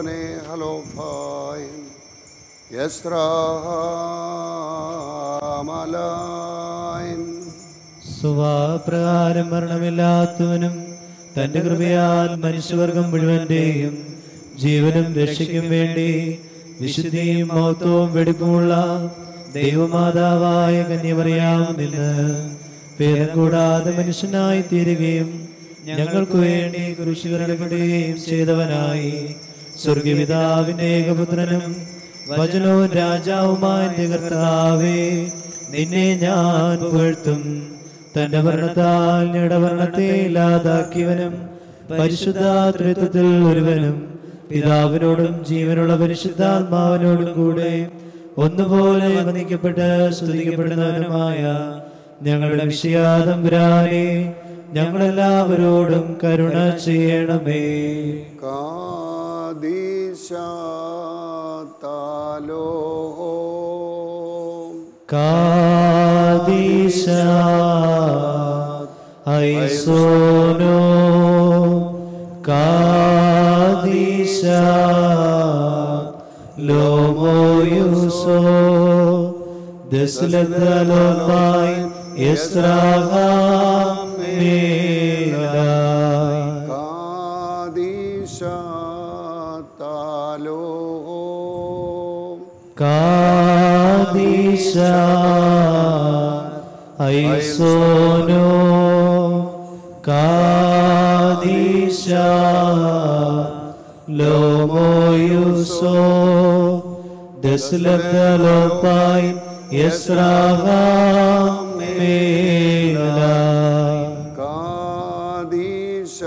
Hallone, Hallofai, Yesrahamalaim. സുഭാപ്രകാരം മരണമില്ലാത്തവനും തന്റെ കൃപയാൽ മനുഷ്യവർഗം മുഴുവന്റെയും ജീവനും രക്ഷയ്ക്കും വേണ്ടി വിശുദ്ധിയും മഹത്വവും വെടുപ്പുമുള്ള ദൈവമാതാവായ കന്യമറിയാം നിന്ന് പേരം കൂടാതെ മനുഷ്യനായി തീരുകയും ഞങ്ങൾക്ക് വേണ്ടി കുരിശുകളപ്പെടുകയും ചെയ്തവനായി സ്വർഗപിതാവിന്റെ ഏകപുത്രനും വചനവും രാജാവുമായ കർത്താവേ നിന്നെ ഞാൻ പുകഴ്ത്തും തന്റെ ഭരണത്താൽ ഇടവർണത്തെ ഇല്ലാതാക്കിയവനും പരിശുദ്ധ ഒരുവനും പിതാവിനോടും ജീവനുള്ള പരിശുദ്ധാത്മാവിനോടും കൂടെ ഒന്നുപോലെ വന്ദിക്കപ്പെട്ട് സ്തുതിക്കപ്പെടുന്നവനുമായ ഞങ്ങളുടെ വരാനെ ഞങ്ങളെല്ലാവരോടും കരുണ ചെയ്യണമേ കാ കാദിശാലോ കാദിശ ഐസോനോ കാദിശ ലോമോയുസോ ദസ്ലതലോപായി എസ്രാഹാമേ കാദിശ ഐസോനോ കാദിശ ലോമോയുസോ ദസ്ലതലോപായ് യസ്രാഗാമേല കാദിശ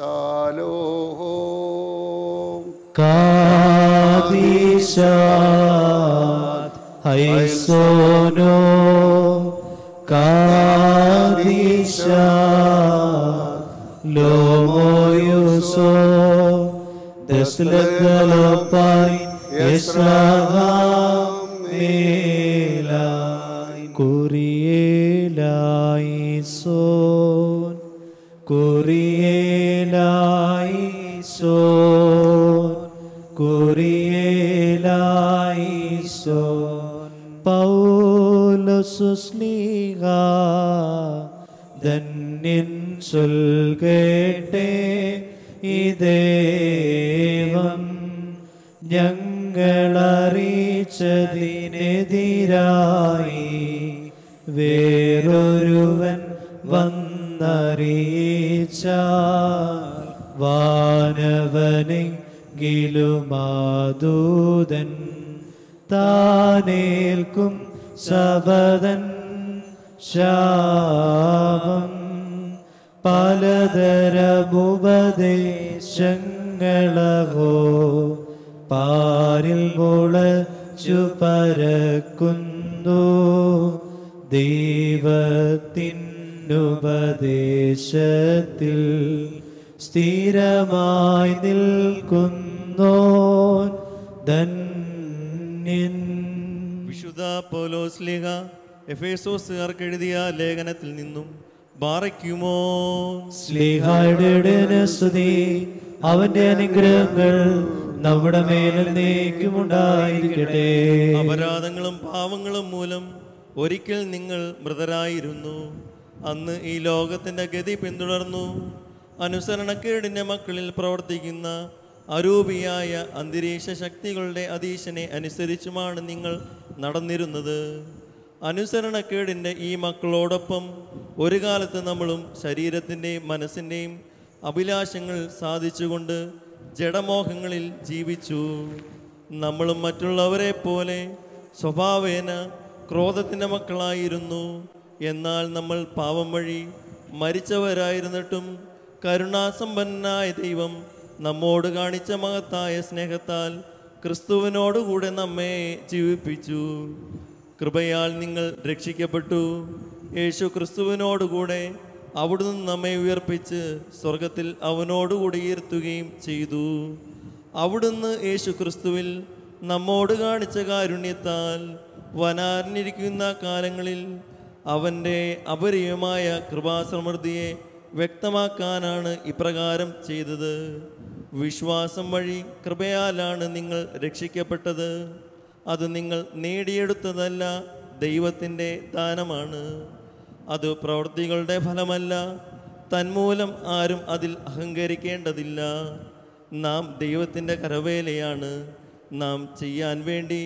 താലോഹോ കാ الإرشاد حيصونو كاديشا لومو يوسو تسلك لباي يسرها മേലായി കുറിയേലായി സോൻ കുറിയേലായി സോൻ സുസ്ലീഹ ധന്യൻ സുൽകേട്ടേ ഇദേവം ഞങ്ങളറിയിച്ചതിനെതിരായി വേറൊരുവൻ വന്നറിയിച്ച വാനവനെങ്കിലുമാതൂതൻ താനേൽക്കും ശബദൻ ശാപം പലതരമുപദേശങ്ങളഹോ പാരിൽ മുളച്ചു ചുപരക്കുന്നു ദൈവത്തിനുപദേശത്തിൽ സ്ഥിരമായി നിൽക്കുന്നോൻ ധന പോലോസ്ലിഹ എഫേസോസുകാർക്ക് എഴുതിയ ലേഖനത്തിൽ നിന്നും ബാറയ്ക്കുമോ സ്ലീഹായുടെ അവന്റെ അനുഗ്രഹങ്ങൾ നമ്മുടെ മേലും ഉണ്ടായിരിക്കട്ടെ അപരാധങ്ങളും പാവങ്ങളും മൂലം ഒരിക്കൽ നിങ്ങൾ മൃതരായിരുന്നു അന്ന് ഈ ലോകത്തിന്റെ ഗതി പിന്തുടർന്നു അനുസരണക്കേടിന്റെ മക്കളിൽ പ്രവർത്തിക്കുന്ന അരൂപിയായ അന്തരീക്ഷ ശക്തികളുടെ അതീശനെ അനുസരിച്ചുമാണ് നിങ്ങൾ നടന്നിരുന്നത് അനുസരണക്കേടിൻ്റെ ഈ മക്കളോടൊപ്പം ഒരു കാലത്ത് നമ്മളും ശരീരത്തിൻ്റെയും മനസ്സിൻ്റെയും അഭിലാഷങ്ങൾ സാധിച്ചുകൊണ്ട് ജഡമോഹങ്ങളിൽ ജീവിച്ചു നമ്മളും മറ്റുള്ളവരെ പോലെ സ്വഭാവേന ക്രോധത്തിൻ്റെ മക്കളായിരുന്നു എന്നാൽ നമ്മൾ പാവം വഴി മരിച്ചവരായിരുന്നിട്ടും കരുണാസമ്പന്നനായ ദൈവം നമ്മോട് കാണിച്ച മഹത്തായ സ്നേഹത്താൽ ക്രിസ്തുവിനോടുകൂടെ നമ്മെ ജീവിപ്പിച്ചു കൃപയാൽ നിങ്ങൾ രക്ഷിക്കപ്പെട്ടു യേശു ക്രിസ്തുവിനോടുകൂടെ അവിടുന്ന് നമ്മെ ഉയർപ്പിച്ച് സ്വർഗത്തിൽ അവനോടുകൂടി ഇരുത്തുകയും ചെയ്തു അവിടുന്ന് യേശു ക്രിസ്തുവിൽ നമ്മോട് കാണിച്ച കാരുണ്യത്താൽ വനാറിഞ്ഞിരിക്കുന്ന കാലങ്ങളിൽ അവൻ്റെ അപരിയമായ കൃപാസമൃദ്ധിയെ വ്യക്തമാക്കാനാണ് ഇപ്രകാരം ചെയ്തത് വിശ്വാസം വഴി കൃപയാലാണ് നിങ്ങൾ രക്ഷിക്കപ്പെട്ടത് അത് നിങ്ങൾ നേടിയെടുത്തതല്ല ദൈവത്തിൻ്റെ ദാനമാണ് അത് പ്രവൃത്തികളുടെ ഫലമല്ല തന്മൂലം ആരും അതിൽ അഹങ്കരിക്കേണ്ടതില്ല നാം ദൈവത്തിൻ്റെ കരവേലയാണ് നാം ചെയ്യാൻ വേണ്ടി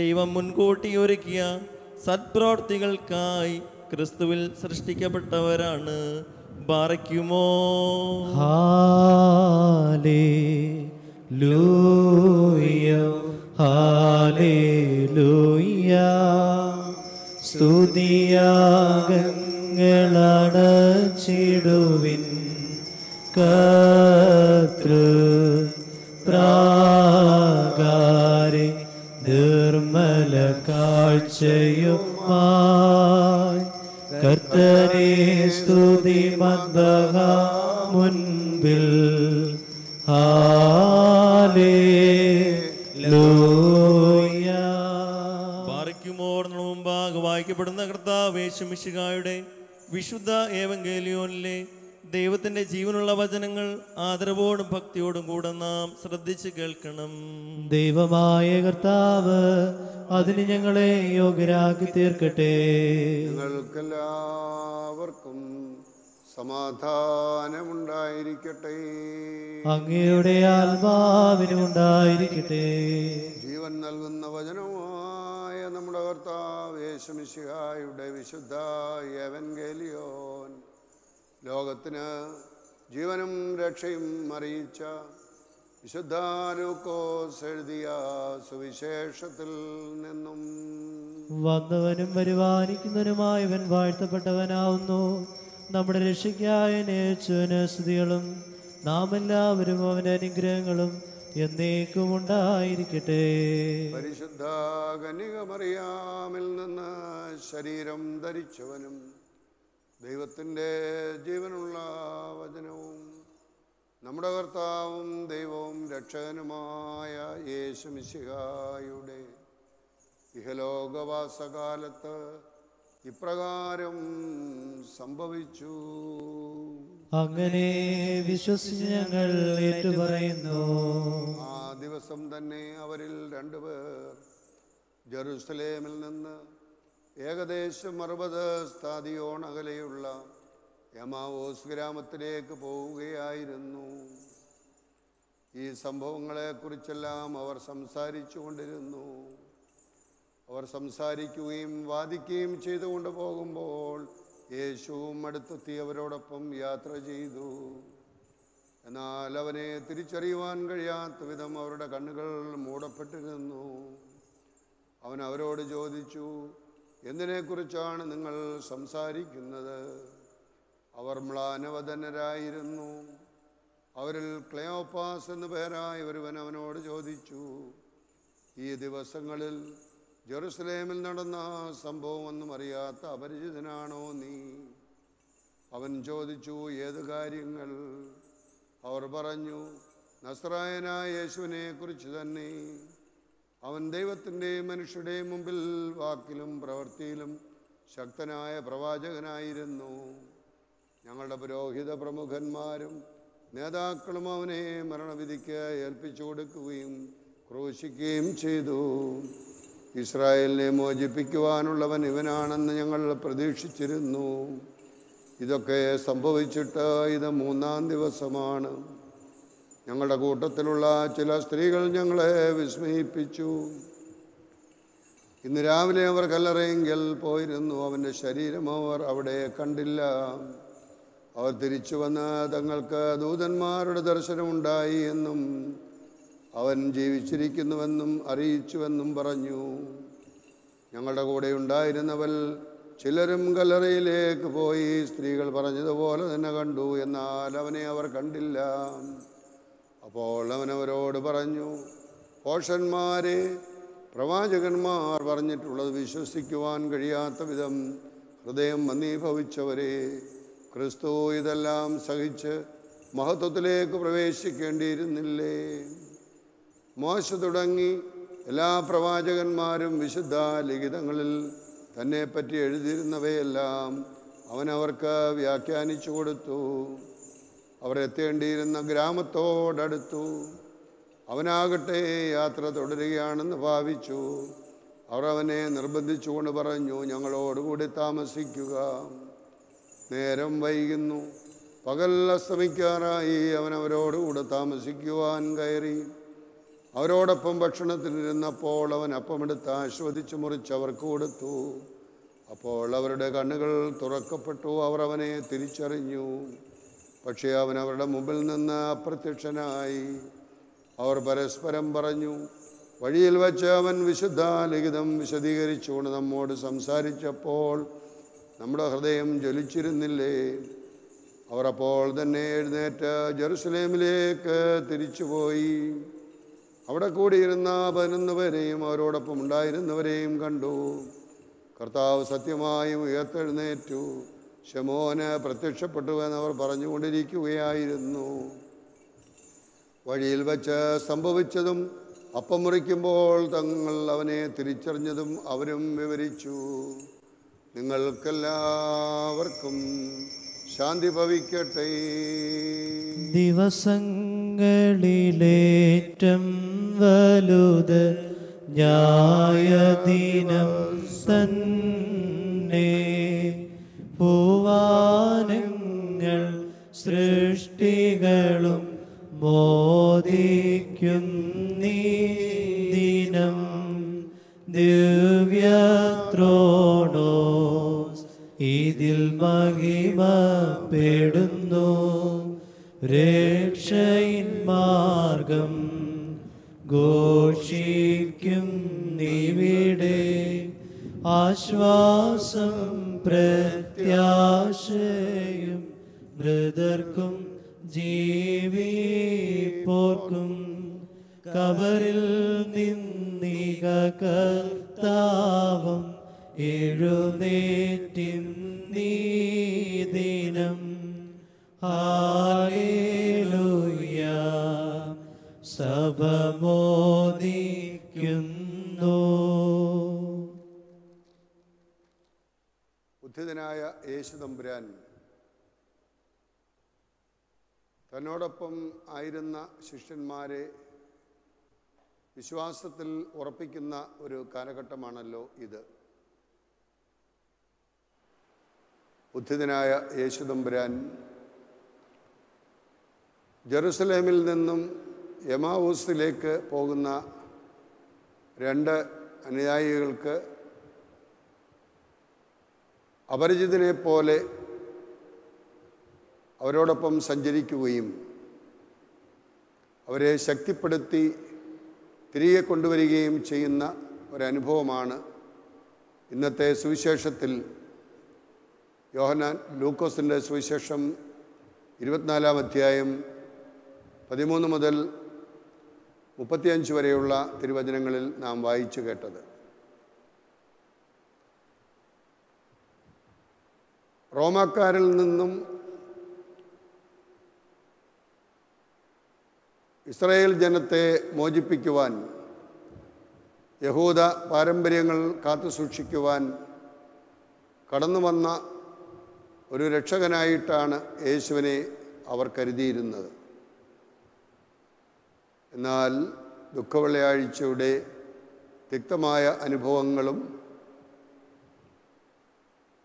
ദൈവം മുൻകൂട്ടി ഒരുക്കിയ സത്പ്രവർത്തികൾക്കായി ക്രിസ്തുവിൽ സൃഷ്ടിക്കപ്പെട്ടവരാണ് ബാറയ്ക്കുമോ ഹാലേ ലൂയ ഹാലേ ലൂയ സ്തുതിയാകങ്ങളടച്ചിടുവിൻ കർത്തൃ പ്രാകാരെ നിർമ്മല കാഴ്ചയുമാ കർത്തനെ സ്തുതി മന്ദഹ മുൻപിൽ പാറിക്കുമോർന്നു മുമ്പാകെ വായിക്കപ്പെടുന്ന കർത്താവ് വിശുദ്ധ ഏവങ്കേലിയോനിലെ ദൈവത്തിൻ്റെ ജീവനുള്ള വചനങ്ങൾ ആദരവോടും ഭക്തിയോടും കൂടെ നാം ശ്രദ്ധിച്ച് കേൾക്കണം ദൈവമായ കർത്താവ് അതിന് ഞങ്ങളെ യോഗ്യരാക്കി തീർക്കട്ടെ ഞങ്ങൾക്കെല്ലാവർക്കും സമാധാനമുണ്ടായിരിക്കട്ടെ അങ്ങയുടെ ആത്മാവിനുണ്ടായിരിക്കട്ടെ ജീവൻ നൽകുന്ന വചനമായ നമ്മുടെ കർത്താവ് യേശുമിശിഹായുടെ വിശുദ്ധ യവൻ ഗലിയോൻ ലോകത്തിന് ജീവനും രക്ഷയും അറിയിച്ച വിശുദ്ധാരൂക്കോസ് എഴുതിയ സുവിശേഷത്തിൽ നിന്നും വന്നവനും വരുവാനിക്കുന്നവനുമായവൻ വാഴ്ത്തപ്പെട്ടവനാവുന്നു നമ്മുടെ രക്ഷയ്ക്കായ നേച്ചുവിന് സ്തുതികളും നാം എല്ലാവരും അവൻ്റെ അനുഗ്രഹങ്ങളും എന്നേക്കും ഉണ്ടായിരിക്കട്ടെ പരിശുദ്ധ കനികമറിയാമിൽ നിന്ന് ശരീരം ധരിച്ചവനും ദൈവത്തിൻ്റെ ജീവനുള്ള വചനവും നമ്മുടെ കർത്താവും ദൈവവും രക്ഷകനുമായ യേശുമിശിഹായുടെ ഇഹലോകവാസകാലത്ത് ഇപ്രകാരം സംഭവിച്ചു അങ്ങനെ വിശ്വസിച്ച് ഞങ്ങൾ ഏറ്റുപറയുന്നു ആ ദിവസം തന്നെ അവരിൽ രണ്ടുപേർ ജെറുസലേമിൽ നിന്ന് ഏകദേശം അറുപത് സ്ഥാതിയോൺ അകലെയുള്ള എമാവോസ് ഗ്രാമത്തിലേക്ക് പോവുകയായിരുന്നു ഈ സംഭവങ്ങളെക്കുറിച്ചെല്ലാം അവർ സംസാരിച്ചു കൊണ്ടിരുന്നു അവർ സംസാരിക്കുകയും വാദിക്കുകയും ചെയ്തുകൊണ്ട് പോകുമ്പോൾ യേശുവും അടുത്തെത്തി അവരോടൊപ്പം യാത്ര ചെയ്തു എന്നാൽ അവനെ തിരിച്ചറിയുവാൻ കഴിയാത്ത വിധം അവരുടെ കണ്ണുകൾ മൂടപ്പെട്ടിരുന്നു അവൻ അവരോട് ചോദിച്ചു എന്തിനെക്കുറിച്ചാണ് നിങ്ങൾ സംസാരിക്കുന്നത് അവർ മ്ലാനവതനരായിരുന്നു അവരിൽ ക്ലയോപ്പാസ് എന്ന് പേരായ ഒരുവൻ അവനോട് ചോദിച്ചു ഈ ദിവസങ്ങളിൽ ജെറുസലേമിൽ നടന്ന സംഭവമൊന്നും അറിയാത്ത അപരിചിതനാണോ നീ അവൻ ചോദിച്ചു ഏത് കാര്യങ്ങൾ അവർ പറഞ്ഞു നസ്രായനായ യേശുവിനെ കുറിച്ച് തന്നെ അവൻ ദൈവത്തിൻ്റെയും മനുഷ്യരുടെയും മുമ്പിൽ വാക്കിലും പ്രവൃത്തിയിലും ശക്തനായ പ്രവാചകനായിരുന്നു ഞങ്ങളുടെ പുരോഹിത പ്രമുഖന്മാരും നേതാക്കളും അവനെ മരണവിധിക്ക് ഏൽപ്പിച്ചു കൊടുക്കുകയും ക്രൂശിക്കുകയും ചെയ്തു ഇസ്രായേലിനെ മോചിപ്പിക്കുവാനുള്ളവൻ ഇവനാണെന്ന് ഞങ്ങൾ പ്രതീക്ഷിച്ചിരുന്നു ഇതൊക്കെ സംഭവിച്ചിട്ട് ഇത് മൂന്നാം ദിവസമാണ് ഞങ്ങളുടെ കൂട്ടത്തിലുള്ള ചില സ്ത്രീകൾ ഞങ്ങളെ വിസ്മയിപ്പിച്ചു ഇന്ന് രാവിലെ അവർ കല്ലറയെങ്കിൽ പോയിരുന്നു അവൻ്റെ ശരീരം അവർ അവിടെ കണ്ടില്ല അവർ തിരിച്ചു വന്ന് തങ്ങൾക്ക് ദൂതന്മാരുടെ ദർശനമുണ്ടായി എന്നും അവൻ ജീവിച്ചിരിക്കുന്നുവെന്നും അറിയിച്ചുവെന്നും പറഞ്ഞു ഞങ്ങളുടെ കൂടെ ഉണ്ടായിരുന്നവൽ ചിലരും കല്ലറയിലേക്ക് പോയി സ്ത്രീകൾ പറഞ്ഞതുപോലെ തന്നെ കണ്ടു എന്നാൽ അവനെ അവർ കണ്ടില്ല അപ്പോൾ അവനവരോട് പറഞ്ഞു പോഷന്മാരെ പ്രവാചകന്മാർ പറഞ്ഞിട്ടുള്ളത് വിശ്വസിക്കുവാൻ കഴിയാത്ത വിധം ഹൃദയം മന്ദീഭവിച്ചവരെ ക്രിസ്തു ഇതെല്ലാം സഹിച്ച് മഹത്വത്തിലേക്ക് പ്രവേശിക്കേണ്ടിയിരുന്നില്ലേ മോശ തുടങ്ങി എല്ലാ പ്രവാചകന്മാരും വിശുദ്ധ ലിഖിതങ്ങളിൽ തന്നെപ്പറ്റി എഴുതിയിരുന്നവയെല്ലാം അവനവർക്ക് വ്യാഖ്യാനിച്ചു കൊടുത്തു അവരെത്തേണ്ടിയിരുന്ന ഗ്രാമത്തോടടുത്തു അവനാകട്ടെ യാത്ര തുടരുകയാണെന്ന് ഭാവിച്ചു അവർ അവനെ നിർബന്ധിച്ചുകൊണ്ട് പറഞ്ഞു ഞങ്ങളോടുകൂടി താമസിക്കുക നേരം വൈകുന്നു പകൽ അസ്തമിക്കാറായി അവനവരോടുകൂടെ താമസിക്കുവാൻ കയറി അവരോടൊപ്പം ഭക്ഷണത്തിനിരുന്നപ്പോൾ അവൻ അപ്പമെടുത്ത് ആശ്വദിച്ചു മുറിച്ച് അവർക്ക് കൊടുത്തു അപ്പോൾ അവരുടെ കണ്ണുകൾ തുറക്കപ്പെട്ടു അവർ അവനെ തിരിച്ചറിഞ്ഞു പക്ഷേ അവൻ അവരുടെ മുമ്പിൽ നിന്ന് അപ്രത്യക്ഷനായി അവർ പരസ്പരം പറഞ്ഞു വഴിയിൽ വച്ച് അവൻ വിശുദ്ധ ലിഖിതം വിശദീകരിച്ചുകൊണ്ട് നമ്മോട് സംസാരിച്ചപ്പോൾ നമ്മുടെ ഹൃദയം ജ്വലിച്ചിരുന്നില്ലേ അവർ അപ്പോൾ തന്നെ എഴുന്നേറ്റ് ജെറുസലേമിലേക്ക് തിരിച്ചുപോയി അവിടെ കൂടിയിരുന്ന പതിനൊന്ന് പേരെയും അവരോടൊപ്പം ഉണ്ടായിരുന്നവരെയും കണ്ടു കർത്താവ് സത്യമായും ഉയർത്തെഴുന്നേറ്റു ശമോന് പ്രത്യക്ഷപ്പെട്ടു എന്നവർ പറഞ്ഞുകൊണ്ടിരിക്കുകയായിരുന്നു വഴിയിൽ വച്ച് സംഭവിച്ചതും അപ്പം മുറിക്കുമ്പോൾ തങ്ങൾ അവനെ തിരിച്ചറിഞ്ഞതും അവരും വിവരിച്ചു നിങ്ങൾക്കെല്ലാവർക്കും ശാന്തി ഭവിക്കട്ടെ ദിവസങ്ങളിലേറ്റം വലുത് ന്യായദിനം തന്നെ പൂവാനങ്ങൾ സൃഷ്ടികളും മോദിക്കും നീ ദിനം ദിവ്യത്രോണോ ഇതിൽ മഹിമപ്പെടുന്നു രക്ഷയിൻ മാർഗം ഘോഷിക്കും നിവിടെ ആശ്വാസം പ്രത്യാശയും മൃതർക്കും ജീവിപ്പോർക്കും കവറിൽ നിന്നിക കർത്താവും എഴുന്നേറ്റി നീദിനം ഹാലേലൂയ സഭമോദിക്കുന്നോ ഉദ്ധിതനായ യേശു തമ്പുരാൻ തന്നോടൊപ്പം ആയിരുന്ന ശിഷ്യന്മാരെ വിശ്വാസത്തിൽ ഉറപ്പിക്കുന്ന ഒരു കാലഘട്ടമാണല്ലോ ഇത് ബുദ്ധിതനായ യേശു തമ്പുരാൻ ജെറുസലേമിൽ നിന്നും യമാവൂസിലേക്ക് പോകുന്ന രണ്ട് അനുയായികൾക്ക് അപരിചിതനെ പോലെ അവരോടൊപ്പം സഞ്ചരിക്കുകയും അവരെ ശക്തിപ്പെടുത്തി തിരികെ കൊണ്ടുവരികയും ചെയ്യുന്ന ഒരനുഭവമാണ് ഇന്നത്തെ സുവിശേഷത്തിൽ യോഹനാൻ ലൂക്കോസിൻ്റെ സുവിശേഷം ഇരുപത്തിനാലാം അധ്യായം പതിമൂന്ന് മുതൽ മുപ്പത്തിയഞ്ച് വരെയുള്ള തിരുവചനങ്ങളിൽ നാം വായിച്ചു കേട്ടത് റോമാക്കാരിൽ നിന്നും ഇസ്രായേൽ ജനത്തെ മോചിപ്പിക്കുവാൻ യഹൂദ പാരമ്പര്യങ്ങൾ കാത്തു സൂക്ഷിക്കുവാൻ കടന്നു വന്ന ഒരു രക്ഷകനായിട്ടാണ് യേശുവിനെ അവർ കരുതിയിരുന്നത് എന്നാൽ ദുഃഖവെള്ളിയാഴ്ചയുടെ തിക്തമായ അനുഭവങ്ങളും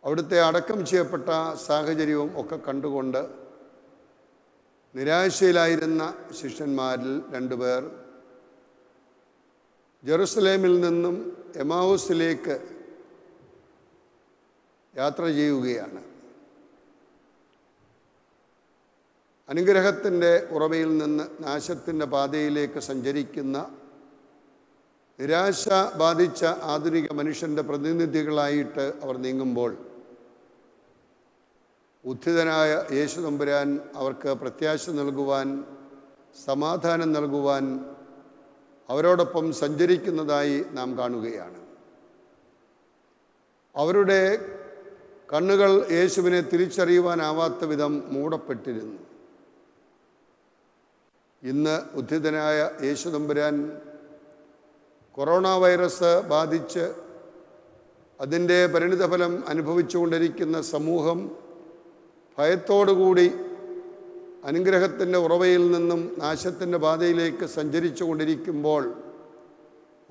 അവിടുത്തെ അടക്കം ചെയ്യപ്പെട്ട സാഹചര്യവും ഒക്കെ കണ്ടുകൊണ്ട് നിരാശയിലായിരുന്ന ശിഷ്യന്മാരിൽ രണ്ടുപേർ ജെറുസലേമിൽ നിന്നും എമാവൂസിലേക്ക് യാത്ര ചെയ്യുകയാണ് അനുഗ്രഹത്തിൻ്റെ ഉറവയിൽ നിന്ന് നാശത്തിൻ്റെ പാതയിലേക്ക് സഞ്ചരിക്കുന്ന നിരാശ ബാധിച്ച ആധുനിക മനുഷ്യൻ്റെ പ്രതിനിധികളായിട്ട് അവർ നീങ്ങുമ്പോൾ ഉദ്ധിതനായ യേശു തമ്പുരാൻ അവർക്ക് പ്രത്യാശ നൽകുവാൻ സമാധാനം നൽകുവാൻ അവരോടൊപ്പം സഞ്ചരിക്കുന്നതായി നാം കാണുകയാണ് അവരുടെ കണ്ണുകൾ യേശുവിനെ തിരിച്ചറിയുവാനാവാത്ത വിധം മൂടപ്പെട്ടിരുന്നു ഇന്ന് ഉദ്ധിതനായ യേശു തമ്പുരാൻ കൊറോണ വൈറസ് ബാധിച്ച് അതിൻ്റെ പരിണിതഫലം അനുഭവിച്ചുകൊണ്ടിരിക്കുന്ന സമൂഹം ഭയത്തോടുകൂടി അനുഗ്രഹത്തിൻ്റെ ഉറവയിൽ നിന്നും നാശത്തിൻ്റെ പാതയിലേക്ക് സഞ്ചരിച്ചു കൊണ്ടിരിക്കുമ്പോൾ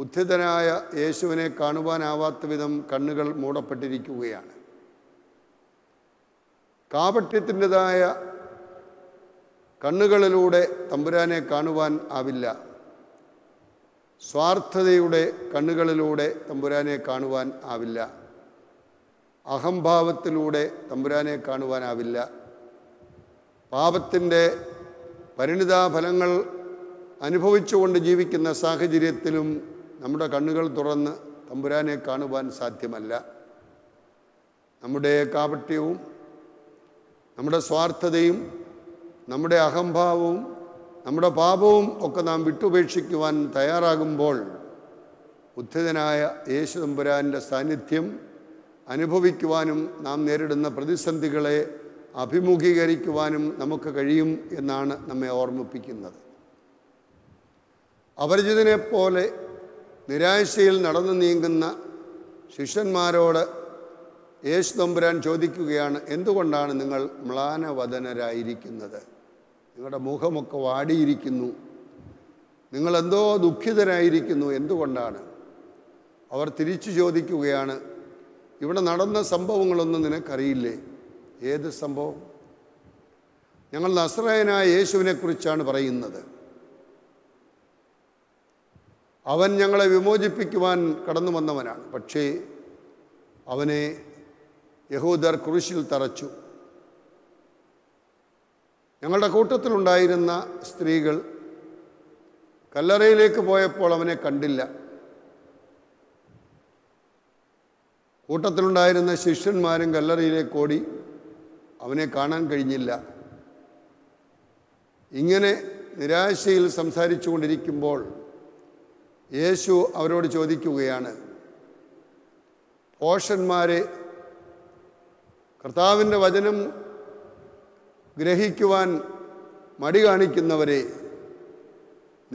ഉദ്ധിതനായ യേശുവിനെ കാണുവാനാവാത്ത വിധം കണ്ണുകൾ മൂടപ്പെട്ടിരിക്കുകയാണ് കാപട്യത്തിൻ്റെതായ കണ്ണുകളിലൂടെ തമ്പുരാനെ കാണുവാൻ ആവില്ല സ്വാർത്ഥതയുടെ കണ്ണുകളിലൂടെ തമ്പുരാനെ കാണുവാൻ ആവില്ല അഹംഭാവത്തിലൂടെ തമ്പുരാനെ കാണുവാനാവില്ല പാപത്തിൻ്റെ പരിണിതാഫലങ്ങൾ അനുഭവിച്ചുകൊണ്ട് ജീവിക്കുന്ന സാഹചര്യത്തിലും നമ്മുടെ കണ്ണുകൾ തുറന്ന് തമ്പുരാനെ കാണുവാൻ സാധ്യമല്ല നമ്മുടെ കാപട്യവും നമ്മുടെ സ്വാർത്ഥതയും നമ്മുടെ അഹംഭാവവും നമ്മുടെ പാപവും ഒക്കെ നാം വിട്ടുപേക്ഷിക്കുവാൻ തയ്യാറാകുമ്പോൾ ഉദ്ധിതനായ യേശു തമ്പുരാൻ്റെ സാന്നിധ്യം അനുഭവിക്കുവാനും നാം നേരിടുന്ന പ്രതിസന്ധികളെ അഭിമുഖീകരിക്കുവാനും നമുക്ക് കഴിയും എന്നാണ് നമ്മെ ഓർമ്മിപ്പിക്കുന്നത് അപരിചിതനെ പോലെ നിരാശയിൽ നടന്നു നീങ്ങുന്ന ശിഷ്യന്മാരോട് യേശു തമ്പുരാൻ ചോദിക്കുകയാണ് എന്തുകൊണ്ടാണ് നിങ്ങൾ മ്ലാനവദനരായിരിക്കുന്നത് നിങ്ങളുടെ മുഖമൊക്കെ വാടിയിരിക്കുന്നു നിങ്ങളെന്തോ ദുഃഖിതരായിരിക്കുന്നു എന്തുകൊണ്ടാണ് അവർ തിരിച്ചു ചോദിക്കുകയാണ് ഇവിടെ നടന്ന സംഭവങ്ങളൊന്നും നിനക്കറിയില്ലേ ഏത് സംഭവം ഞങ്ങൾ നസ്രയനായ യേശുവിനെക്കുറിച്ചാണ് പറയുന്നത് അവൻ ഞങ്ങളെ വിമോചിപ്പിക്കുവാൻ കടന്നു വന്നവനാണ് പക്ഷേ അവനെ യഹൂദർ കുരിശിൽ തറച്ചു ഞങ്ങളുടെ കൂട്ടത്തിലുണ്ടായിരുന്ന സ്ത്രീകൾ കല്ലറയിലേക്ക് പോയപ്പോൾ അവനെ കണ്ടില്ല കൂട്ടത്തിലുണ്ടായിരുന്ന ശിഷ്യന്മാരും കല്ലറിയിലേക്ക് ഓടി അവനെ കാണാൻ കഴിഞ്ഞില്ല ഇങ്ങനെ നിരാശയിൽ സംസാരിച്ചു കൊണ്ടിരിക്കുമ്പോൾ യേശു അവരോട് ചോദിക്കുകയാണ് പോഷന്മാരെ കർത്താവിൻ്റെ വചനം ഗ്രഹിക്കുവാൻ മടി കാണിക്കുന്നവരെ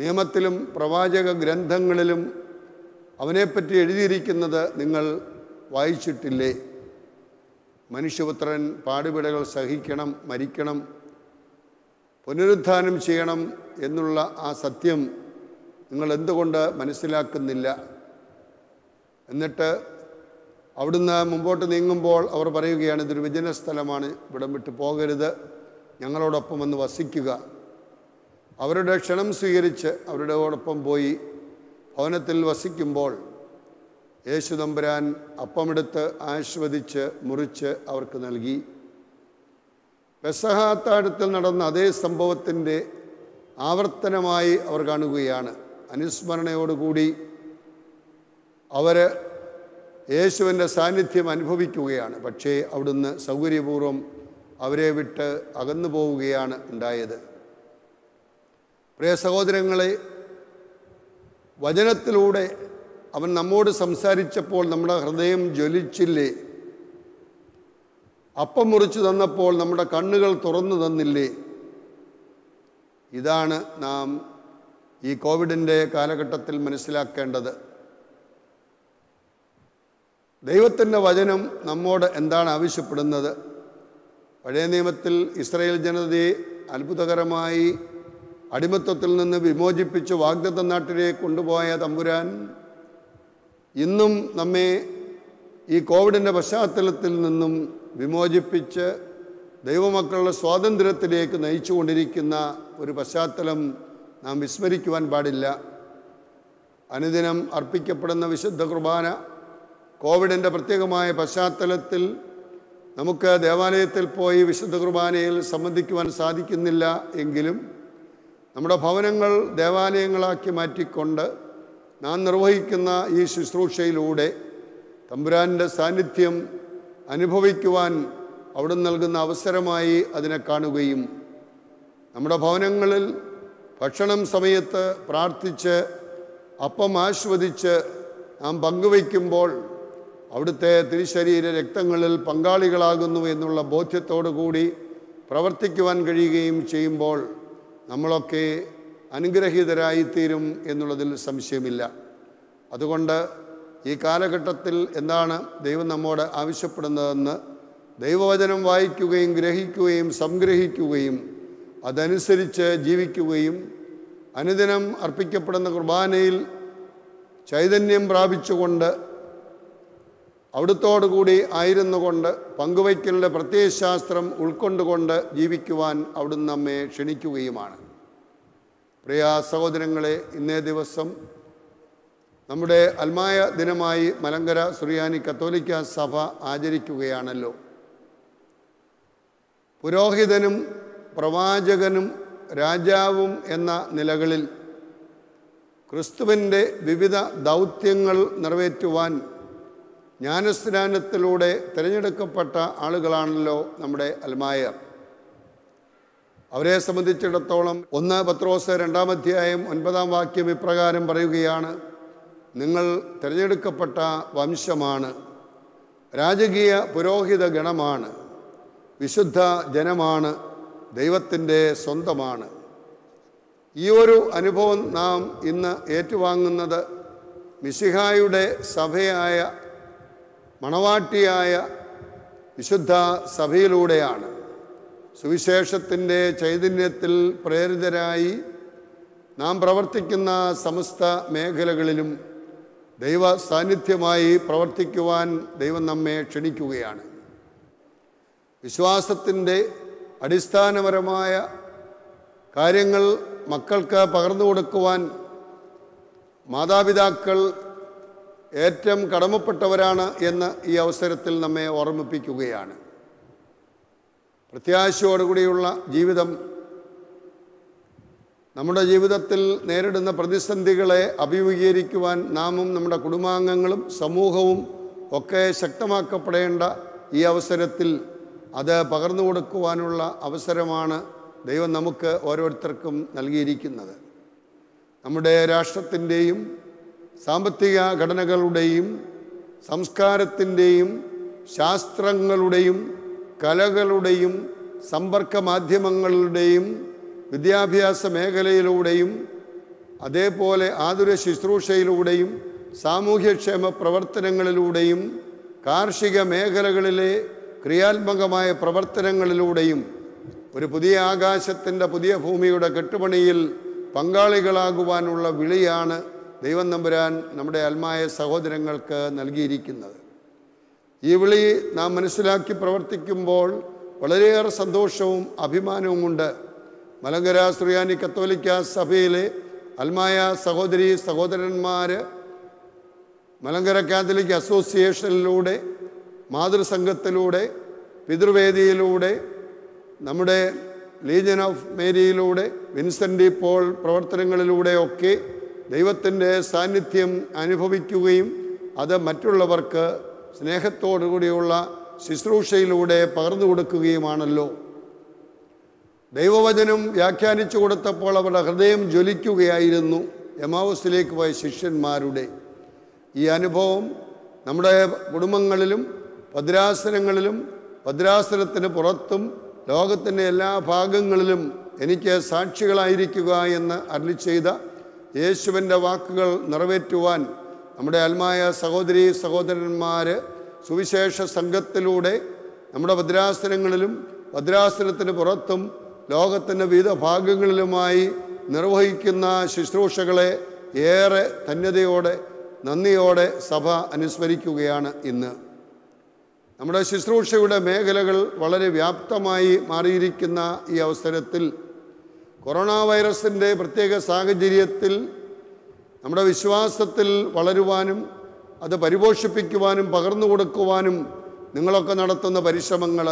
നിയമത്തിലും പ്രവാചക ഗ്രന്ഥങ്ങളിലും അവനെപ്പറ്റി എഴുതിയിരിക്കുന്നത് നിങ്ങൾ വായിച്ചിട്ടില്ലേ മനുഷ്യപുത്രൻ പാടുപിടകൾ സഹിക്കണം മരിക്കണം പുനരുദ്ധാനം ചെയ്യണം എന്നുള്ള ആ സത്യം നിങ്ങൾ എന്തുകൊണ്ട് മനസ്സിലാക്കുന്നില്ല എന്നിട്ട് അവിടുന്ന് മുമ്പോട്ട് നീങ്ങുമ്പോൾ അവർ പറയുകയാണ് ഇതൊരു വിജന സ്ഥലമാണ് ഇവിടം വിട്ട് പോകരുത് ഞങ്ങളോടൊപ്പം വന്ന് വസിക്കുക അവരുടെ ക്ഷണം സ്വീകരിച്ച് അവരുടെ ഓടൊപ്പം പോയി ഭവനത്തിൽ വസിക്കുമ്പോൾ യേശു തമ്പുരാൻ അപ്പമെടുത്ത് ആസ്വദിച്ച് മുറിച്ച് അവർക്ക് നൽകി പെസഹാത്താഴത്തിൽ നടന്ന അതേ സംഭവത്തിൻ്റെ ആവർത്തനമായി അവർ കാണുകയാണ് അനുസ്മരണയോടുകൂടി അവർ യേശുവിൻ്റെ സാന്നിധ്യം അനുഭവിക്കുകയാണ് പക്ഷേ അവിടുന്ന് സൗകര്യപൂർവ്വം അവരെ വിട്ട് അകന്നു പോവുകയാണ് ഉണ്ടായത് പ്രിയ സഹോദരങ്ങളെ വചനത്തിലൂടെ അവൻ നമ്മോട് സംസാരിച്ചപ്പോൾ നമ്മുടെ ഹൃദയം ജ്വലിച്ചില്ലേ അപ്പം മുറിച്ചു തന്നപ്പോൾ നമ്മുടെ കണ്ണുകൾ തുറന്നു തന്നില്ലേ ഇതാണ് നാം ഈ കോവിഡിൻ്റെ കാലഘട്ടത്തിൽ മനസ്സിലാക്കേണ്ടത് ദൈവത്തിൻ്റെ വചനം നമ്മോട് എന്താണ് ആവശ്യപ്പെടുന്നത് പഴയ നിയമത്തിൽ ഇസ്രയേൽ ജനതയെ അത്ഭുതകരമായി അടിമത്വത്തിൽ നിന്ന് വിമോചിപ്പിച്ച് വാഗ്ദത്ത നാട്ടിലേക്ക് കൊണ്ടുപോയ തമ്പുരാൻ ഇന്നും നമ്മെ ഈ കോവിഡിൻ്റെ പശ്ചാത്തലത്തിൽ നിന്നും വിമോചിപ്പിച്ച് ദൈവമക്കളുടെ സ്വാതന്ത്ര്യത്തിലേക്ക് നയിച്ചുകൊണ്ടിരിക്കുന്ന ഒരു പശ്ചാത്തലം നാം വിസ്മരിക്കുവാൻ പാടില്ല അനുദിനം അർപ്പിക്കപ്പെടുന്ന വിശുദ്ധ കുർബാന കോവിഡിൻ്റെ പ്രത്യേകമായ പശ്ചാത്തലത്തിൽ നമുക്ക് ദേവാലയത്തിൽ പോയി വിശുദ്ധ കുർബാനയിൽ സംബന്ധിക്കുവാൻ സാധിക്കുന്നില്ല എങ്കിലും നമ്മുടെ ഭവനങ്ങൾ ദേവാലയങ്ങളാക്കി മാറ്റിക്കൊണ്ട് നാം നിർവഹിക്കുന്ന ഈ ശുശ്രൂഷയിലൂടെ തമ്പുരാൻ്റെ സാന്നിധ്യം അനുഭവിക്കുവാൻ അവിടെ നൽകുന്ന അവസരമായി അതിനെ കാണുകയും നമ്മുടെ ഭവനങ്ങളിൽ ഭക്ഷണം സമയത്ത് പ്രാർത്ഥിച്ച് അപ്പം ആസ്വദിച്ച് നാം പങ്കുവയ്ക്കുമ്പോൾ അവിടുത്തെ തിരുശരീര രക്തങ്ങളിൽ പങ്കാളികളാകുന്നു എന്നുള്ള ബോധ്യത്തോടു കൂടി പ്രവർത്തിക്കുവാൻ കഴിയുകയും ചെയ്യുമ്പോൾ നമ്മളൊക്കെ അനുഗ്രഹീതരായിത്തീരും എന്നുള്ളതിൽ സംശയമില്ല അതുകൊണ്ട് ഈ കാലഘട്ടത്തിൽ എന്താണ് ദൈവം നമ്മോട് ആവശ്യപ്പെടുന്നതെന്ന് ദൈവവചനം വായിക്കുകയും ഗ്രഹിക്കുകയും സംഗ്രഹിക്കുകയും അതനുസരിച്ച് ജീവിക്കുകയും അനുദിനം അർപ്പിക്കപ്പെടുന്ന കുർബാനയിൽ ചൈതന്യം പ്രാപിച്ചുകൊണ്ട് അവിടുത്തോടുകൂടി ആയിരുന്നു കൊണ്ട് പങ്കുവയ്ക്കലിൻ്റെ പ്രത്യയശാസ്ത്രം ഉൾക്കൊണ്ടുകൊണ്ട് ജീവിക്കുവാൻ അവിടുന്ന് നമ്മെ ക്ഷണിക്കുകയുമാണ് പ്രിയ സഹോദരങ്ങളെ ഇന്നേ ദിവസം നമ്മുടെ അൽമായ ദിനമായി മലങ്കര സുറിയാനി കത്തോലിക്ക സഭ ആചരിക്കുകയാണല്ലോ പുരോഹിതനും പ്രവാചകനും രാജാവും എന്ന നിലകളിൽ ക്രിസ്തുവിൻ്റെ വിവിധ ദൗത്യങ്ങൾ നിറവേറ്റുവാൻ ജ്ഞാനസ്നാനത്തിലൂടെ തിരഞ്ഞെടുക്കപ്പെട്ട ആളുകളാണല്ലോ നമ്മുടെ അൽമായർ അവരെ സംബന്ധിച്ചിടത്തോളം ഒന്ന് പത്രോസ് രണ്ടാം അധ്യായം ഒൻപതാം വാക്യം ഇപ്രകാരം പറയുകയാണ് നിങ്ങൾ തിരഞ്ഞെടുക്കപ്പെട്ട വംശമാണ് രാജകീയ പുരോഹിത ഗണമാണ് വിശുദ്ധ ജനമാണ് ദൈവത്തിൻ്റെ സ്വന്തമാണ് ഈ ഒരു അനുഭവം നാം ഇന്ന് ഏറ്റുവാങ്ങുന്നത് മിശിഹായുടെ സഭയായ മണവാട്ടിയായ വിശുദ്ധ സഭയിലൂടെയാണ് സുവിശേഷത്തിൻ്റെ ചൈതന്യത്തിൽ പ്രേരിതരായി നാം പ്രവർത്തിക്കുന്ന സമസ്ത മേഖലകളിലും ദൈവ സാന്നിധ്യമായി പ്രവർത്തിക്കുവാൻ ദൈവം നമ്മെ ക്ഷണിക്കുകയാണ് വിശ്വാസത്തിൻ്റെ അടിസ്ഥാനപരമായ കാര്യങ്ങൾ മക്കൾക്ക് പകർന്നു കൊടുക്കുവാൻ മാതാപിതാക്കൾ ഏറ്റവും കടമപ്പെട്ടവരാണ് എന്ന് ഈ അവസരത്തിൽ നമ്മെ ഓർമ്മിപ്പിക്കുകയാണ് പ്രത്യാശയോടുകൂടിയുള്ള ജീവിതം നമ്മുടെ ജീവിതത്തിൽ നേരിടുന്ന പ്രതിസന്ധികളെ അഭിമുഖീകരിക്കുവാൻ നാമും നമ്മുടെ കുടുംബാംഗങ്ങളും സമൂഹവും ഒക്കെ ശക്തമാക്കപ്പെടേണ്ട ഈ അവസരത്തിൽ അത് പകർന്നു കൊടുക്കുവാനുള്ള അവസരമാണ് ദൈവം നമുക്ക് ഓരോരുത്തർക്കും നൽകിയിരിക്കുന്നത് നമ്മുടെ രാഷ്ട്രത്തിൻ്റെയും സാമ്പത്തിക ഘടനകളുടെയും സംസ്കാരത്തിൻ്റെയും ശാസ്ത്രങ്ങളുടെയും കലകളുടെയും സമ്പർക്ക മാധ്യമങ്ങളുടെയും വിദ്യാഭ്യാസ മേഖലയിലൂടെയും അതേപോലെ ആതുര ശുശ്രൂഷയിലൂടെയും സാമൂഹ്യക്ഷേമ പ്രവർത്തനങ്ങളിലൂടെയും കാർഷിക മേഖലകളിലെ ക്രിയാത്മകമായ പ്രവർത്തനങ്ങളിലൂടെയും ഒരു പുതിയ ആകാശത്തിൻ്റെ പുതിയ ഭൂമിയുടെ കെട്ടുപണിയിൽ പങ്കാളികളാകുവാനുള്ള വിളിയാണ് ദൈവം നമ്പുരാൻ നമ്മുടെ അൽമായ സഹോദരങ്ങൾക്ക് നൽകിയിരിക്കുന്നത് ഈ വിളി നാം മനസ്സിലാക്കി പ്രവർത്തിക്കുമ്പോൾ വളരെയേറെ സന്തോഷവും അഭിമാനവും ഉണ്ട് മലങ്കര ശ്രീയാനി കത്തോലിക്ക സഭയിലെ അൽമായ സഹോദരി സഹോദരന്മാർ മലങ്കര കാത്തലിക് അസോസിയേഷനിലൂടെ മാതൃസംഘത്തിലൂടെ പിതൃവേദിയിലൂടെ നമ്മുടെ ലീജൻ ഓഫ് മേരിയിലൂടെ വിൻസെൻ്റ് ഇപ്പോൾ പ്രവർത്തനങ്ങളിലൂടെയൊക്കെ ദൈവത്തിൻ്റെ സാന്നിധ്യം അനുഭവിക്കുകയും അത് മറ്റുള്ളവർക്ക് സ്നേഹത്തോടുകൂടിയുള്ള ശുശ്രൂഷയിലൂടെ പകർന്നു കൊടുക്കുകയുമാണല്ലോ ദൈവവചനം വ്യാഖ്യാനിച്ചു കൊടുത്തപ്പോൾ അവരുടെ ഹൃദയം ജ്വലിക്കുകയായിരുന്നു എമാവസിലേക്ക് പോയ ശിഷ്യന്മാരുടെ ഈ അനുഭവം നമ്മുടെ കുടുംബങ്ങളിലും ഭദ്രാസനങ്ങളിലും ഭദ്രാസനത്തിന് പുറത്തും ലോകത്തിൻ്റെ എല്ലാ ഭാഗങ്ങളിലും എനിക്ക് സാക്ഷികളായിരിക്കുക എന്ന് അരളി ചെയ്ത യേശുവിൻ്റെ വാക്കുകൾ നിറവേറ്റുവാൻ നമ്മുടെ ആത്മായ സഹോദരി സഹോദരന്മാർ സുവിശേഷ സംഘത്തിലൂടെ നമ്മുടെ ഭദ്രാസനങ്ങളിലും ഭദ്രാസനത്തിന് പുറത്തും ലോകത്തിൻ്റെ വിവിധ ഭാഗങ്ങളിലുമായി നിർവഹിക്കുന്ന ശുശ്രൂഷകളെ ഏറെ ധന്യതയോടെ നന്ദിയോടെ സഭ അനുസ്മരിക്കുകയാണ് ഇന്ന് നമ്മുടെ ശുശ്രൂഷയുടെ മേഖലകൾ വളരെ വ്യാപ്തമായി മാറിയിരിക്കുന്ന ഈ അവസരത്തിൽ കൊറോണ വൈറസിൻ്റെ പ്രത്യേക സാഹചര്യത്തിൽ നമ്മുടെ വിശ്വാസത്തിൽ വളരുവാനും അത് പരിപോഷിപ്പിക്കുവാനും പകർന്നു കൊടുക്കുവാനും നിങ്ങളൊക്കെ നടത്തുന്ന പരിശ്രമങ്ങൾ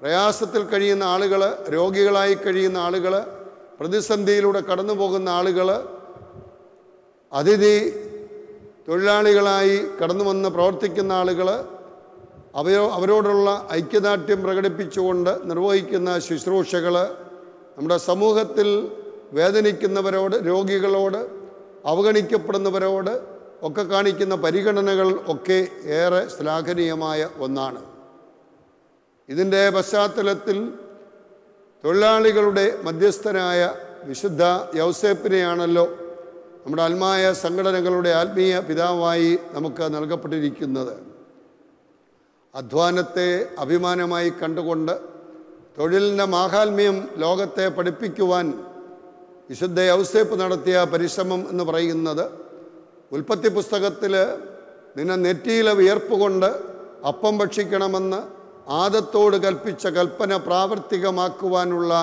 പ്രയാസത്തിൽ കഴിയുന്ന ആളുകൾ രോഗികളായി കഴിയുന്ന ആളുകൾ പ്രതിസന്ധിയിലൂടെ കടന്നു പോകുന്ന ആളുകൾ അതിഥി തൊഴിലാളികളായി കടന്നു വന്ന് പ്രവർത്തിക്കുന്ന ആളുകൾ അവയോ അവരോടുള്ള ഐക്യദാർഢ്യം പ്രകടിപ്പിച്ചുകൊണ്ട് നിർവഹിക്കുന്ന ശുശ്രൂഷകൾ നമ്മുടെ സമൂഹത്തിൽ വേദനിക്കുന്നവരോട് രോഗികളോട് അവഗണിക്കപ്പെടുന്നവരോട് ഒക്കെ കാണിക്കുന്ന പരിഗണനകൾ ഒക്കെ ഏറെ ശ്ലാഘനീയമായ ഒന്നാണ് ഇതിൻ്റെ പശ്ചാത്തലത്തിൽ തൊഴിലാളികളുടെ മധ്യസ്ഥനായ വിശുദ്ധ യൗസേപ്പിനെയാണല്ലോ നമ്മുടെ ആത്മായ സംഘടനകളുടെ ആത്മീയ പിതാവായി നമുക്ക് നൽകപ്പെട്ടിരിക്കുന്നത് അധ്വാനത്തെ അഭിമാനമായി കണ്ടുകൊണ്ട് തൊഴിലിൻ്റെ മാഹാത്മ്യം ലോകത്തെ പഠിപ്പിക്കുവാൻ വിശുദ്ധ ഔസേപ്പ് നടത്തിയ പരിശ്രമം എന്ന് പറയുന്നത് ഉൽപ്പത്തി പുസ്തകത്തിൽ നിന്നെ നെറ്റിയിലെ വിയർപ്പ് കൊണ്ട് അപ്പം ഭക്ഷിക്കണമെന്ന് ആദത്തോട് കൽപ്പിച്ച കൽപ്പന പ്രാവർത്തികമാക്കുവാനുള്ള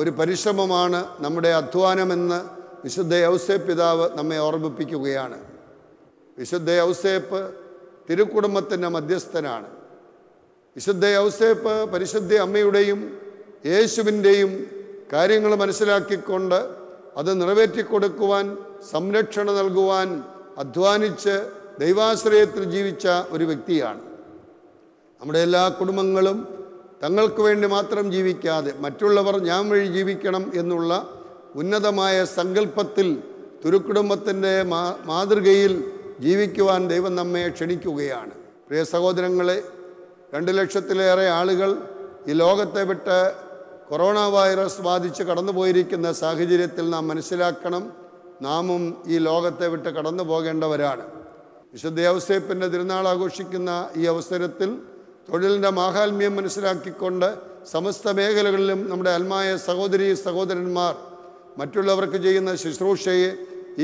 ഒരു പരിശ്രമമാണ് നമ്മുടെ അധ്വാനമെന്ന് വിശുദ്ധ ഔസേ പിതാവ് നമ്മെ ഓർമ്മിപ്പിക്കുകയാണ് വിശുദ്ധ ഔസേപ്പ് തിരുക്കുടുംബത്തിൻ്റെ മധ്യസ്ഥനാണ് വിശുദ്ധ ഔസേപ്പ് പരിശുദ്ധ അമ്മയുടെയും യേശുവിൻ്റെയും കാര്യങ്ങൾ മനസ്സിലാക്കിക്കൊണ്ട് അത് നിറവേറ്റിക്കൊടുക്കുവാൻ സംരക്ഷണം നൽകുവാൻ അധ്വാനിച്ച് ദൈവാശ്രയത്തിൽ ജീവിച്ച ഒരു വ്യക്തിയാണ് നമ്മുടെ എല്ലാ കുടുംബങ്ങളും തങ്ങൾക്ക് വേണ്ടി മാത്രം ജീവിക്കാതെ മറ്റുള്ളവർ ഞാൻ വഴി ജീവിക്കണം എന്നുള്ള ഉന്നതമായ സങ്കല്പത്തിൽ തുരുക്കുടുംബത്തിൻ്റെ മാതൃകയിൽ ജീവിക്കുവാൻ ദൈവം നമ്മെ ക്ഷണിക്കുകയാണ് പ്രിയ സഹോദരങ്ങളെ രണ്ട് ലക്ഷത്തിലേറെ ആളുകൾ ഈ ലോകത്തെ വിട്ട് കൊറോണ വൈറസ് ബാധിച്ച് കടന്നുപോയിരിക്കുന്ന സാഹചര്യത്തിൽ നാം മനസ്സിലാക്കണം നാമും ഈ ലോകത്തെ വിട്ട് കടന്നു പോകേണ്ടവരാണ് വിശുദ്ധ ഔസേപ്പിൻ്റെ തിരുനാൾ ആഘോഷിക്കുന്ന ഈ അവസരത്തിൽ തൊഴിലിൻ്റെ മാഹാത്മ്യം മനസ്സിലാക്കിക്കൊണ്ട് സമസ്ത മേഖലകളിലും നമ്മുടെ അൽമായ സഹോദരി സഹോദരന്മാർ മറ്റുള്ളവർക്ക് ചെയ്യുന്ന ശുശ്രൂഷയെ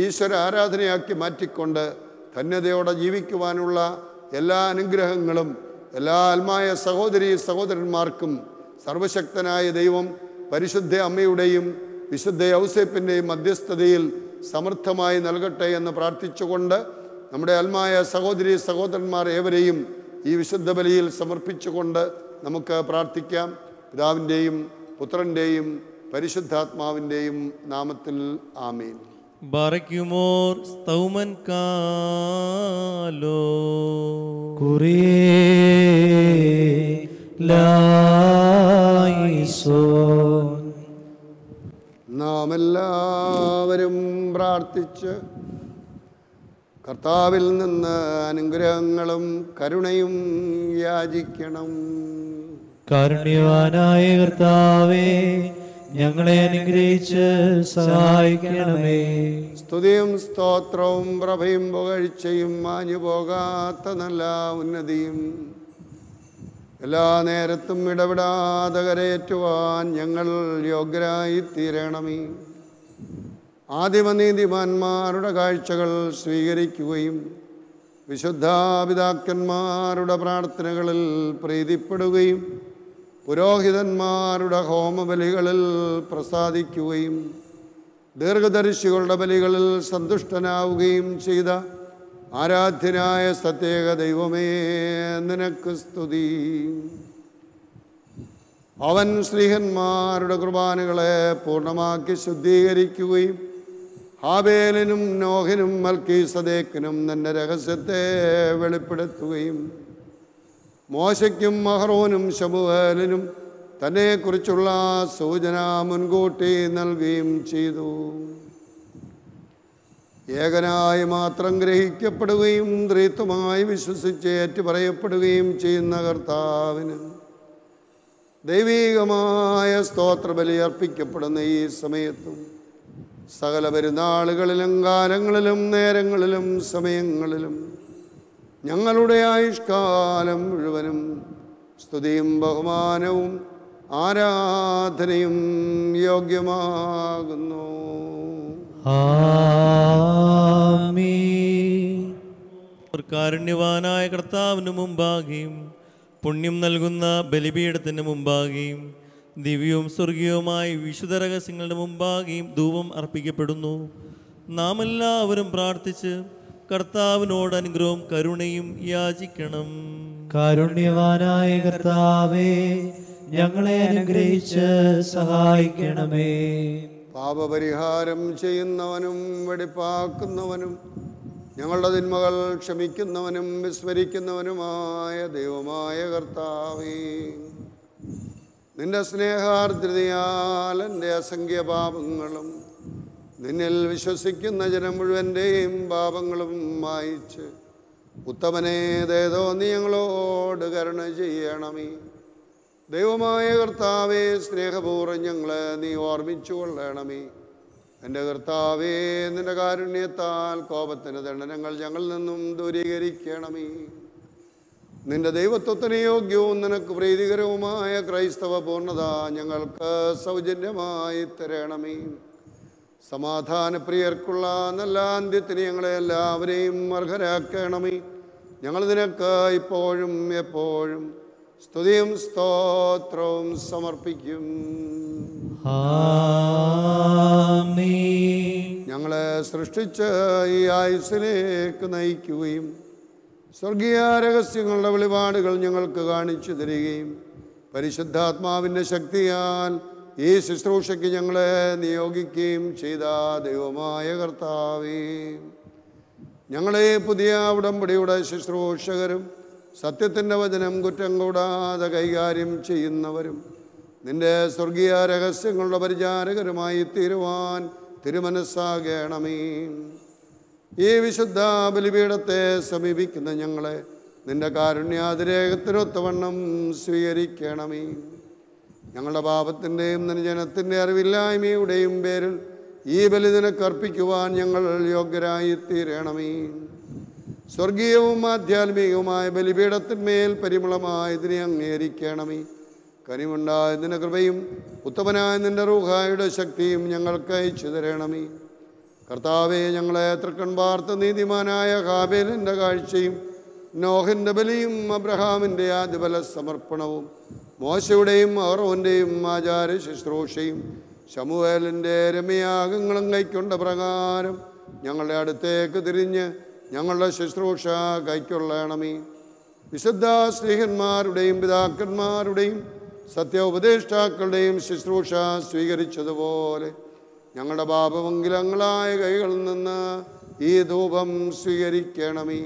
ഈശ്വര ആരാധനയാക്കി മാറ്റിക്കൊണ്ട് ധന്യതയോടെ ജീവിക്കുവാനുള്ള എല്ലാ അനുഗ്രഹങ്ങളും എല്ലാ അൽമായ സഹോദരി സഹോദരന്മാർക്കും സർവശക്തനായ ദൈവം പരിശുദ്ധ അമ്മയുടെയും വിശുദ്ധ ഔസേപ്പിൻ്റെയും മധ്യസ്ഥതയിൽ സമർത്ഥമായി നൽകട്ടെ എന്ന് പ്രാർത്ഥിച്ചുകൊണ്ട് നമ്മുടെ അൽമായ സഹോദരി സഹോദരന്മാർ ഏവരെയും ഈ വിശുദ്ധ ബലിയിൽ സമർപ്പിച്ചുകൊണ്ട് നമുക്ക് പ്രാർത്ഥിക്കാം പിതാവിൻ്റെയും പുത്രൻ്റെയും പരിശുദ്ധാത്മാവിൻ്റെയും നാമത്തിൽ ആമീൻ ബാറയ്ക്കുമോർ സ്തൗമൻ കാലോ കുറേ നാം എല്ലാവരും പ്രാർത്ഥിച്ച് കർത്താവിൽ നിന്ന് അനുഗ്രഹങ്ങളും കരുണയും യാചിക്കണം കരുണ്യവാനായ കർത്താവേ ഞങ്ങളെ അനുഗ്രഹിച്ച് സഹായിക്കണമേ സ്തുതിയും സ്തോത്രവും പ്രഭയും പുകഴ്ചയും മാഞ്ഞു പോകാത്ത നല്ല ഉന്നതിയും എല്ലാ നേരത്തും ഇടപെടാതെ കരയേറ്റുവാൻ ഞങ്ങൾ യോഗ്യരായി തീരണമേ ആദിമനീതിമാന്മാരുടെ കാഴ്ചകൾ സ്വീകരിക്കുകയും വിശുദ്ധാപിതാക്കന്മാരുടെ പ്രാർത്ഥനകളിൽ പ്രീതിപ്പെടുകയും പുരോഹിതന്മാരുടെ ഹോമബലികളിൽ പ്രസാദിക്കുകയും ദീർഘദർശികളുടെ ബലികളിൽ സന്തുഷ്ടനാവുകയും ചെയ്ത ആരാധ്യനായ സത്യേക ദൈവമേ നിനക്ക് സ്തുതി അവൻ ശ്രീഹന്മാരുടെ കുർബാനകളെ പൂർണ്ണമാക്കി ശുദ്ധീകരിക്കുകയും ഹാബേലിനും നോഹിനും മൽക്കി സദേക്കിനും നിന്റെ രഹസ്യത്തെ വെളിപ്പെടുത്തുകയും മോശയ്ക്കും മഹറോനും ശമുവേലിനും തന്നെക്കുറിച്ചുള്ള സൂചന മുൻകൂട്ടി നൽകുകയും ചെയ്തു ഏകനായി മാത്രം ഗ്രഹിക്കപ്പെടുകയും ത്രിത്വമായി വിശ്വസിച്ച് ഏറ്റുപറയപ്പെടുകയും ചെയ്യുന്ന കർത്താവിന് ദൈവീകമായ സ്തോത്രബലി അർപ്പിക്കപ്പെടുന്ന ഈ സമയത്തും സകല പെരുന്നാളുകളിലും കാലങ്ങളിലും നേരങ്ങളിലും സമയങ്ങളിലും ഞങ്ങളുടെ ആയുഷ്കാലം മുഴുവനും സ്തുതിയും ബഹുമാനവും ആരാധനയും യോഗ്യമാകുന്നു കാരുണ്യവാനായ കർത്താവിന് മുമ്പാകെയും പുണ്യം നൽകുന്ന ബലിപീഠത്തിന് മുമ്പാകെയും ദിവ്യവും സ്വർഗീയവുമായ വിശുദ്ധ രഹസ്യങ്ങളുടെ മുമ്പാകെയും ധൂപം അർപ്പിക്കപ്പെടുന്നു നാം എല്ലാവരും പ്രാർത്ഥിച്ച് കർത്താവിനോട് അനുഗ്രഹവും കരുണയും യാചിക്കണം കാരുണ്യവാനായ കർത്താവേ ഞങ്ങളെ അനുഗ്രഹിച്ച് സഹായിക്കണമേ പാപപരിഹാരം ചെയ്യുന്നവനും വെടിപ്പാക്കുന്നവനും ഞങ്ങളുടെ തിന്മകൾ ക്ഷമിക്കുന്നവനും വിസ്മരിക്കുന്നവനുമായ ദൈവമായ കർത്താവേ നിന്റെ സ്നേഹാർദ്രതയാൽ എൻ്റെ അസംഖ്യ പാപങ്ങളും നിന്നിൽ വിശ്വസിക്കുന്ന ജനം മുഴുവൻ്റെയും പാപങ്ങളും മായിച്ച് ഉത്തമനേതേതോ ദേതോ നീ ഞങ്ങളോട് കരുണ ചെയ്യണമേ ദൈവമായ കർത്താവേ സ്നേഹപൂർവ്വം ഞങ്ങൾ നീ ഓർമ്മിച്ചു കൊള്ളണമേ എൻ്റെ കർത്താവേ നിൻ്റെ കാരുണ്യത്താൽ കോപത്തിന് ദണ്ഡനങ്ങൾ ഞങ്ങളിൽ നിന്നും ദൂരീകരിക്കണമേ നിന്റെ ദൈവത്വത്തിന് യോഗ്യവും നിനക്ക് പ്രീതികരവുമായ ക്രൈസ്തവ പൂർണ്ണത ഞങ്ങൾക്ക് സൗജന്യമായി തരണമേ സമാധാനപ്രിയർക്കുള്ള നല്ല അന്ത്യത്തിന് ഞങ്ങളെ എല്ലാവരെയും അർഹരാക്കണമേ ഞങ്ങൾ നിനക്ക് ഇപ്പോഴും എപ്പോഴും സ്തുതിയും സ്തോത്രവും സമർപ്പിക്കും ഞങ്ങളെ സൃഷ്ടിച്ച് ഈ ആയുസിലേക്ക് നയിക്കുകയും സ്വർഗീയ രഹസ്യങ്ങളുടെ വെളിപാടുകൾ ഞങ്ങൾക്ക് കാണിച്ചു തരികയും പരിശുദ്ധാത്മാവിൻ്റെ ശക്തിയാൽ ഈ ശുശ്രൂഷയ്ക്ക് ഞങ്ങളെ നിയോഗിക്കുകയും ചെയ്ത ദൈവമായ കർത്താവേ ഞങ്ങളെ പുതിയ ഉടമ്പടിയുടെ ശുശ്രൂഷകരും സത്യത്തിൻ്റെ വചനം കുറ്റം കൂടാതെ കൈകാര്യം ചെയ്യുന്നവരും നിന്റെ സ്വർഗീയ രഹസ്യങ്ങളുടെ പരിചാരകരുമായി തീരുവാൻ തിരുമനസ്സാകേണമേ ഈ വിശുദ്ധ ബലിപീഠത്തെ സമീപിക്കുന്ന ഞങ്ങളെ നിന്റെ കാരുണ്യാതിരേഖത്തിനൊത്തവണ്ണം സ്വീകരിക്കണമേ ഞങ്ങളുടെ പാപത്തിൻ്റെയും നിർജനത്തിൻ്റെ അറിവില്ലായ്മയുടെയും പേരിൽ ഈ ബലി നിനക്കർപ്പിക്കുവാൻ ഞങ്ങൾ യോഗ്യരായി തീരണമേ സ്വർഗീയവും ആധ്യാത്മികവുമായ ബലിപീഠത്തിന്മേൽ പരിമളമായതിനെ അംഗീകരിക്കണമേ കനിമുണ്ടായതിൻ്റെ കൃപയും ഉത്തമനായ നിൻ്റെ റൂഹായുടെ ശക്തിയും ഞങ്ങൾക്ക് അയച്ചു തരണമേ കർത്താവെ ഞങ്ങളെ തൃക്കൺ വാർത്ത നീതിമാനായ കാബേലിൻ്റെ കാഴ്ചയും നോഹിൻ്റെ ബലിയും അബ്രഹാമിൻ്റെ ആദ്യബല സമർപ്പണവും മോശയുടെയും അഹറോൻ്റെയും ആചാര ശുശ്രൂഷയും ശമുവേലിൻ്റെ രമ്യാഗങ്ങളും കൈക്കൊണ്ട പ്രകാരം ഞങ്ങളുടെ അടുത്തേക്ക് തിരിഞ്ഞ് ഞങ്ങളുടെ ശുശ്രൂഷ കൈക്കൊള്ളണമേ വിശുദ്ധ സ്നേഹന്മാരുടെയും പിതാക്കന്മാരുടെയും സത്യ ഉപദേഷ്ടാക്കളുടെയും ശുശ്രൂഷ സ്വീകരിച്ചതുപോലെ ഞങ്ങളുടെ പാപമംഗലങ്ങളായ കൈകളിൽ നിന്ന് ഈ ധൂപം സ്വീകരിക്കണമേ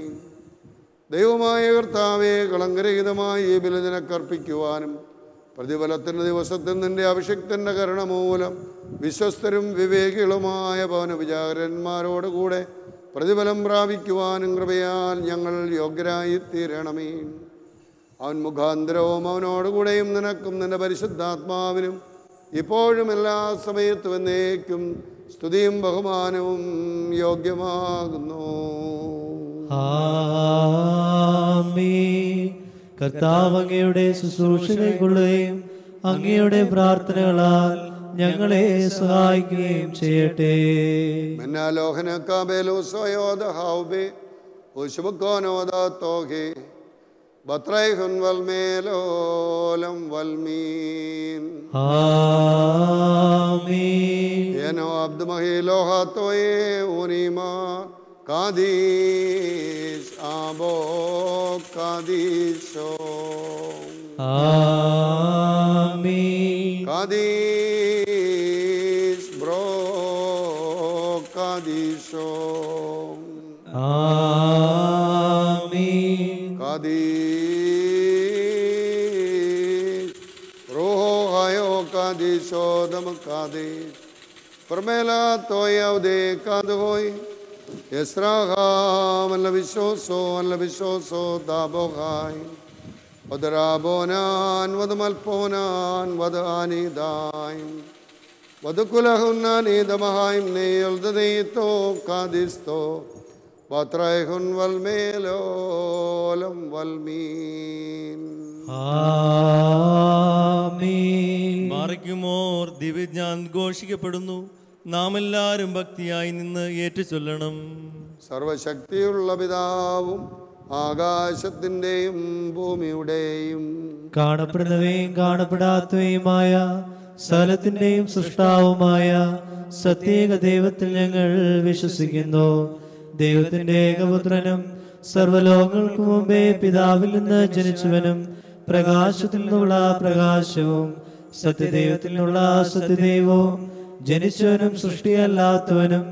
ദൈവമായ കർത്താവെ കളങ്കരഹിതമായി ഈ ബലി നിനക്കർപ്പിക്കുവാനും പ്രതിഫലത്തിൻ്റെ ദിവസത്തിൽ നിൻ്റെ അഭിഷക്തൻ്റെ കരണമൂലം വിശ്വസ്തരും വിവേകികളുമായ ഭവന വിചാരന്മാരോടുകൂടെ കൂടെ പ്രതിഫലം പ്രാപിക്കുവാനും കൃപയാൽ ഞങ്ങൾ യോഗ്യരായി തീരണമേ അവൻ മുഖാന്തരവും അവനോടുകൂടെയും നിനക്കും നിന്റെ പരിശുദ്ധാത്മാവിനും ഇപ്പോഴും എല്ലാ സമയത്തും എന്നേക്കും സ്തുതിയും ബഹുമാനവും യോഗ്യമാകുന്നു കർത്താവ് അങ്ങയുടെ കൊള്ളുകയും അങ്ങയുടെ പ്രാർത്ഥനകളാൽ ഞങ്ങളെ സഹായിക്കുകയും ചെയ്യട്ടെ കാദീശ് ആബോ കാദീശോ Amen. Kadis bro kadisom. Amen. Kadis roho hayo kadisodam kadis. Permela toya ude kadvoi. Yesra ham lavishoso lavishoso dabogai. മറിക്കുമോർ ദിവ്യ ഞാൻ ഘോഷിക്കപ്പെടുന്നു നാം എല്ലാരും ഭക്തിയായി നിന്ന് ഏറ്റു ചൊല്ലണം സർവശക്തിയുള്ള പിതാവും ആകാശത്തിൻ്റെയും ഭൂമിയുടെയും കാണപ്പെടുന്നവയും കാണപ്പെടാത്തവയുമായ സ്ഥലത്തിന്റെയും സൃഷ്ടാവുമായ സത്യേക ദൈവത്തിൽ ഞങ്ങൾ വിശ്വസിക്കുന്നു ദൈവത്തിൻ്റെ ഏകപുത്രനും സർവലോകങ്ങൾക്ക് മുമ്പേ പിതാവിൽ നിന്ന് ജനിച്ചവനും പ്രകാശത്തിൽ നിന്നുള്ള പ്രകാശവും സത്യദൈവത്തിൽ നിന്നുള്ള സത്യദൈവവും ജനിച്ചവനും സൃഷ്ടിയല്ലാത്തവനും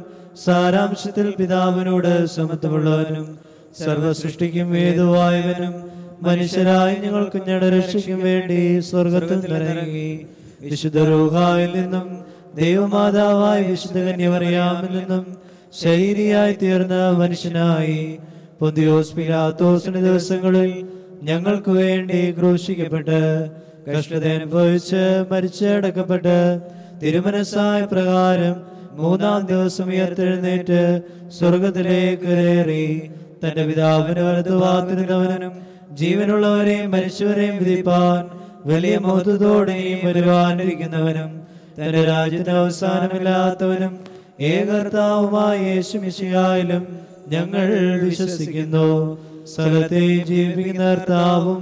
സാരാംശത്തിൽ പിതാവിനോട് സമത്വമുള്ളവനും സർവസൃഷ്ടിക്കും ഏതുവായവനും മനുഷ്യരായി നിങ്ങൾക്ക് ഞങ്ങളുടെ രക്ഷയ്ക്കും വേണ്ടി സ്വർഗത്തിൽ നിറങ്ങി വിശുദ്ധ രൂഹായിൽ നിന്നും ദൈവമാതാവായി വിശുദ്ധ കന്യവറിയാമിൽ നിന്നും ശരീരിയായി തീർന്ന മനുഷ്യനായി പൊന്തിയോസ് ദിവസങ്ങളിൽ ഞങ്ങൾക്ക് വേണ്ടി ക്രൂശിക്കപ്പെട്ട് കഷ്ടത അനുഭവിച്ച് മരിച്ചടക്കപ്പെട്ട് തിരുമനസായ പ്രകാരം മൂന്നാം ദിവസം ഉയർത്തെഴുന്നേറ്റ് സ്വർഗത്തിലേക്ക് കയറി തന്റെ പിതാവിന് വലതുഭാഗത്തിനുള്ളവനും ജീവനുള്ളവരെയും മരിച്ചവരെയും വിധിപ്പാൻ വലിയ മഹത്വത്തോടെയും വരുവാനിരിക്കുന്നവനും തന്റെ രാജ്യത്തിന് അവസാനമില്ലാത്തവനും ഏകർത്താവുമായ യേശു മിശിയായാലും ഞങ്ങൾ വിശ്വസിക്കുന്നു സകലത്തെയും ജീവിക്കുന്ന കർത്താവും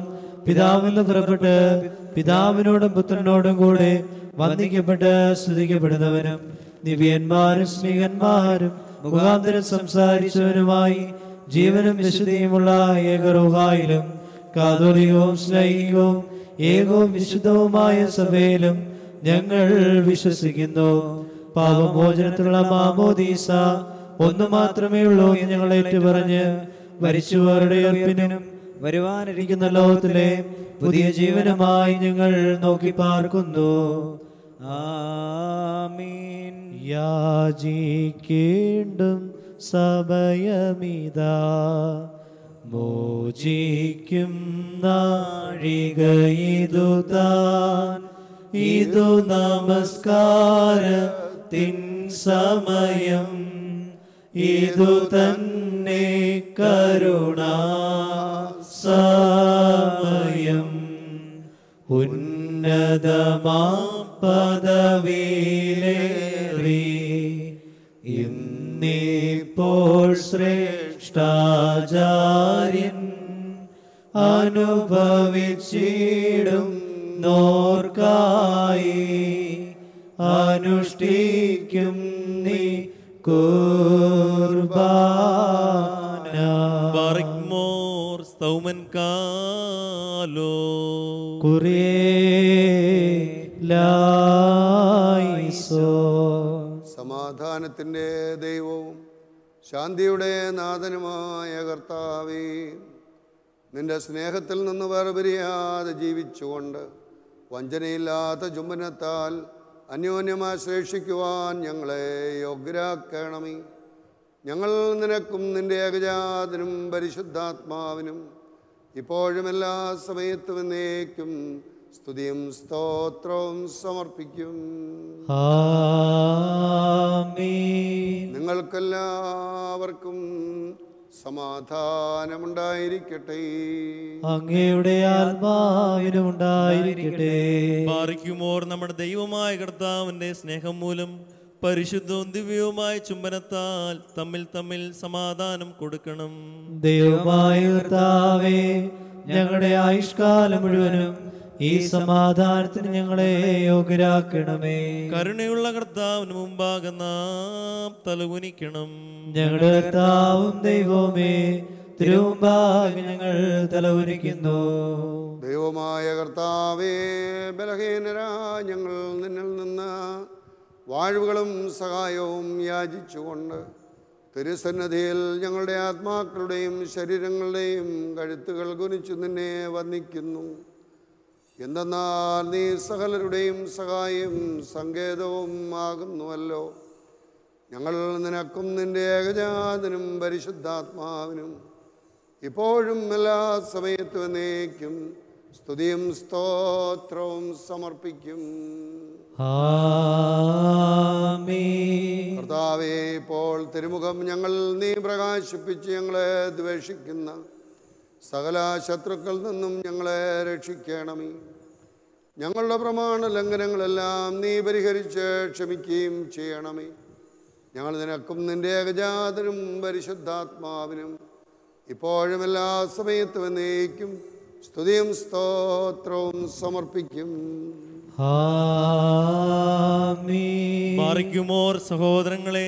പിതാവിൽ നിന്ന് പുറപ്പെട്ട് പിതാവിനോടും പുത്രനോടും കൂടെ വന്ദിക്കപ്പെട്ട് സ്തുതിക്കപ്പെടുന്നവനും ദിവ്യന്മാരും സ്നേഹന്മാരും മുഖാന്തരം സംസാരിച്ചവനുമായി ജീവനും വിശുദ്ധിയുമുള്ള ഏകരോഗായിലും കാതോലികവും സ്നേഹികവും ഏകവും വിശുദ്ധവുമായ സഭയിലും ഞങ്ങൾ വിശ്വസിക്കുന്നു പാപമോചനത്തിലുള്ള മാമോദീസ ഒന്നു മാത്രമേ ഉള്ളൂ എന്ന് ഞങ്ങൾ ഏറ്റുപറഞ്ഞ് മരിച്ചവരുടെ അർപ്പിനും വരുവാനിരിക്കുന്ന ലോകത്തിലെ പുതിയ ജീവനുമായി ഞങ്ങൾ നോക്കി പാർക്കുന്നു ആമീൻ യാജിക്കേണ്ടും സമയമിതാ മോചിക്കും നാഴികയിതുതാൻ ഇതു നമസ്കാര തിൻ സമയം ഇതു തന്നെ കരുണ സമയം ഉന്നതമാ പദവിയിലേ നിന്നിപ്പോൾ ശ്രേഷ്ഠാചാര്യൻ അനുഭവിച്ചിടും നോർക്കായി അനുഷ്ഠിക്കും നീ കുർബാന സൗമൻ കാലോ കുറേ ലാ സമാധാനത്തിൻ്റെ ദൈവവും ശാന്തിയുടെ നാഥനുമായ കർത്താവേ നിന്റെ സ്നേഹത്തിൽ നിന്ന് വേർപിരിയാതെ ജീവിച്ചുകൊണ്ട് വഞ്ചനയില്ലാത്ത ചുംബനത്താൽ ശേഷിക്കുവാൻ ഞങ്ങളെ യോഗ്യരാക്കണമേ ഞങ്ങൾ നിനക്കും നിന്റെ ഏകജാതനും പരിശുദ്ധാത്മാവിനും ഇപ്പോഴും എല്ലാ സമയത്തും സ്തുതിയും സ്തോത്രവും സമർപ്പിക്കും നിങ്ങൾക്കെല്ലാവർക്കും സമാധാനമുണ്ടായിരിക്കട്ടെ അങ്ങയുടെ ആത്മാവിനുമുണ്ടായിരിക്കട്ടെ ഉണ്ടായിരിക്കട്ടെ നമ്മുടെ ദൈവമായ കർത്താവിന്റെ സ്നേഹം മൂലം പരിശുദ്ധവും ദിവ്യവുമായ ചുംബനത്താൽ തമ്മിൽ തമ്മിൽ സമാധാനം കൊടുക്കണം ദൈവമായ കർത്താവേ ഞങ്ങളുടെ ആയുഷ്കാലം മുഴുവനും ഈ സമാധാനത്തിന് ഞങ്ങളെ യോഗ്യരാക്കണമേ കരുണയുള്ള കർത്താവിന് മുമ്പാകെ നാം തലകുനിക്കണം ഞങ്ങളുടെ കർത്താവും ദൈവമേ തിരുമുമ്പാകെ ഞങ്ങൾ തലകുനിക്കുന്നു ദൈവമായ കർത്താവേ ബലഹീനരാ ഞങ്ങൾ നിന്നിൽ നിന്ന് വാഴ്വുകളും സഹായവും യാചിച്ചുകൊണ്ട് തിരുസന്നിധിയിൽ ഞങ്ങളുടെ ആത്മാക്കളുടെയും ശരീരങ്ങളുടെയും കഴുത്തുകൾ ഗുനിച്ചു നിന്നെ വന്നിക്കുന്നു എന്തെന്നാൽ നീ സകലരുടെയും സഹായം സങ്കേതവും ആകുന്നുവല്ലോ ഞങ്ങൾ നിനക്കും നിൻ്റെ ഏകജാതനും പരിശുദ്ധാത്മാവിനും ഇപ്പോഴും എല്ലാ സമയത്തും എന്നേക്കും സ്തുതിയും സ്തോത്രവും സമർപ്പിക്കും കർത്താവേ ഇപ്പോൾ തിരുമുഖം ഞങ്ങൾ നീ പ്രകാശിപ്പിച്ച് ഞങ്ങളെ ദ്വേഷിക്കുന്ന സകല ശത്രുക്കളിൽ നിന്നും ഞങ്ങളെ രക്ഷിക്കണമേ ഞങ്ങളുടെ പ്രമാണ ലംഘനങ്ങളെല്ലാം നീ പരിഹരിച്ച് ക്ഷമിക്കുകയും ചെയ്യണമേ ഞങ്ങൾ നിനക്കും നിൻ്റെ ഏകജാതനും പരിശുദ്ധാത്മാവിനും ഇപ്പോഴും എല്ലാ സമയത്തും എന്നേക്കും സ്തുതിയും സ്തോത്രവും സമർപ്പിക്കും മാറിക്കുമോർ സഹോദരങ്ങളെ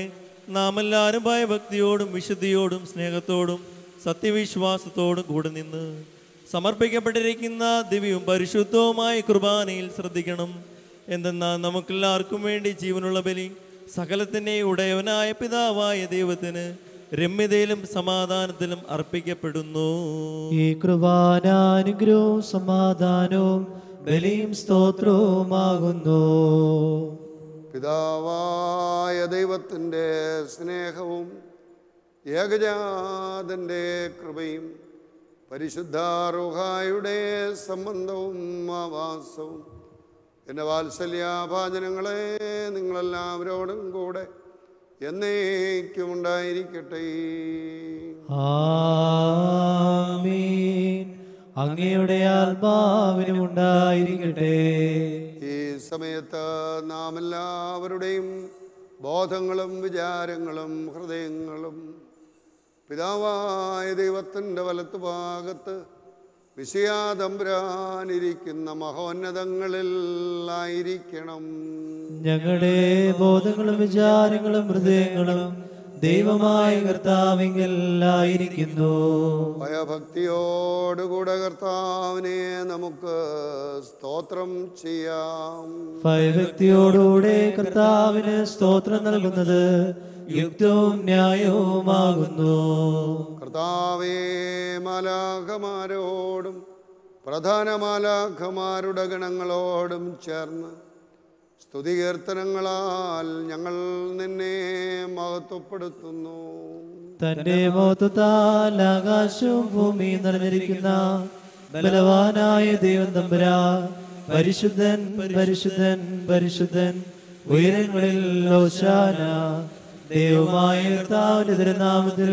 നാം എല്ലാവരും ഭയഭക്തിയോടും വിശുദ്ധിയോടും സ്നേഹത്തോടും സത്യവിശ്വാസത്തോടും കൂടെ നിന്ന് സമർപ്പിക്കപ്പെട്ടിരിക്കുന്ന ദിവ്യവും പരിശുദ്ധവുമായ കുർബാനയിൽ ശ്രദ്ധിക്കണം എന്തെന്നാൽ നമുക്കെല്ലാവർക്കും വേണ്ടി ജീവനുള്ള ബലി സകലത്തിൻ്റെ ഉടയവനായ പിതാവായ ദൈവത്തിന് രമ്യതയിലും സമാധാനത്തിലും അർപ്പിക്കപ്പെടുന്നു ഈ കൃപാനാനുഗ്രഹവും സമാധാനവും ബലിയും സ്തോത്രവുമാകുന്നു പിതാവായ ദൈവത്തിൻ്റെ സ്നേഹവും ഏകജാതൻ്റെ കൃപയും പരിശുദ്ധാരോഹായുടെ സംബന്ധവും ആവാസവും എൻ്റെ വാത്സല്യാഭാചനങ്ങളെ നിങ്ങളെല്ലാവരോടും കൂടെ എന്നേക്കും ഉണ്ടായിരിക്കട്ടെ അങ്ങയുടെ ആത്മാവിനും ഉണ്ടായിരിക്കട്ടെ ഈ സമയത്ത് നാം എല്ലാവരുടെയും ബോധങ്ങളും വിചാരങ്ങളും ഹൃദയങ്ങളും പിതാവായ ദൈവത്തിൻ്റെ വലത്ത് ഭാഗത്ത് വിഷയാതമ്പുരാനിരിക്കുന്ന ആയിരിക്കണം ഞങ്ങളുടെ ബോധങ്ങളും വിചാരങ്ങളും ഹൃദയങ്ങളും ദൈവമായ കർത്താവിങ്കിൽ ഭയഭക്തിയോടുകൂടെ കർത്താവിനെ നമുക്ക് സ്തോത്രം ചെയ്യാം ഭയഭക്തിയോടുകൂടെ കർത്താവിന് സ്തോത്രം നൽകുന്നത് യുക്തവും ന്യായവുമാകുന്നു കർത്താവേ മലാഖമാരോടും പ്രധാന മാലാഖമാരുടെ ഗണങ്ങളോടും ചേർന്ന് സ്തുതികീർത്തനങ്ങളാൽ ഞങ്ങൾ നിന്നെ മഹത്വപ്പെടുത്തുന്നു തന്റെ മഹത്വത്താൽ ആകാശവും ഭൂമി നിറഞ്ഞിരിക്കുന്ന ബലവാനായ ദൈവം തമ്പുരാ പരിശുദ്ധൻ പരിശുദ്ധൻ പരിശുദ്ധൻ ഉയരങ്ങളിൽ ഓശാന ദൈവമായ കർത്താവിന്റെ തിരുനാമത്തിൽ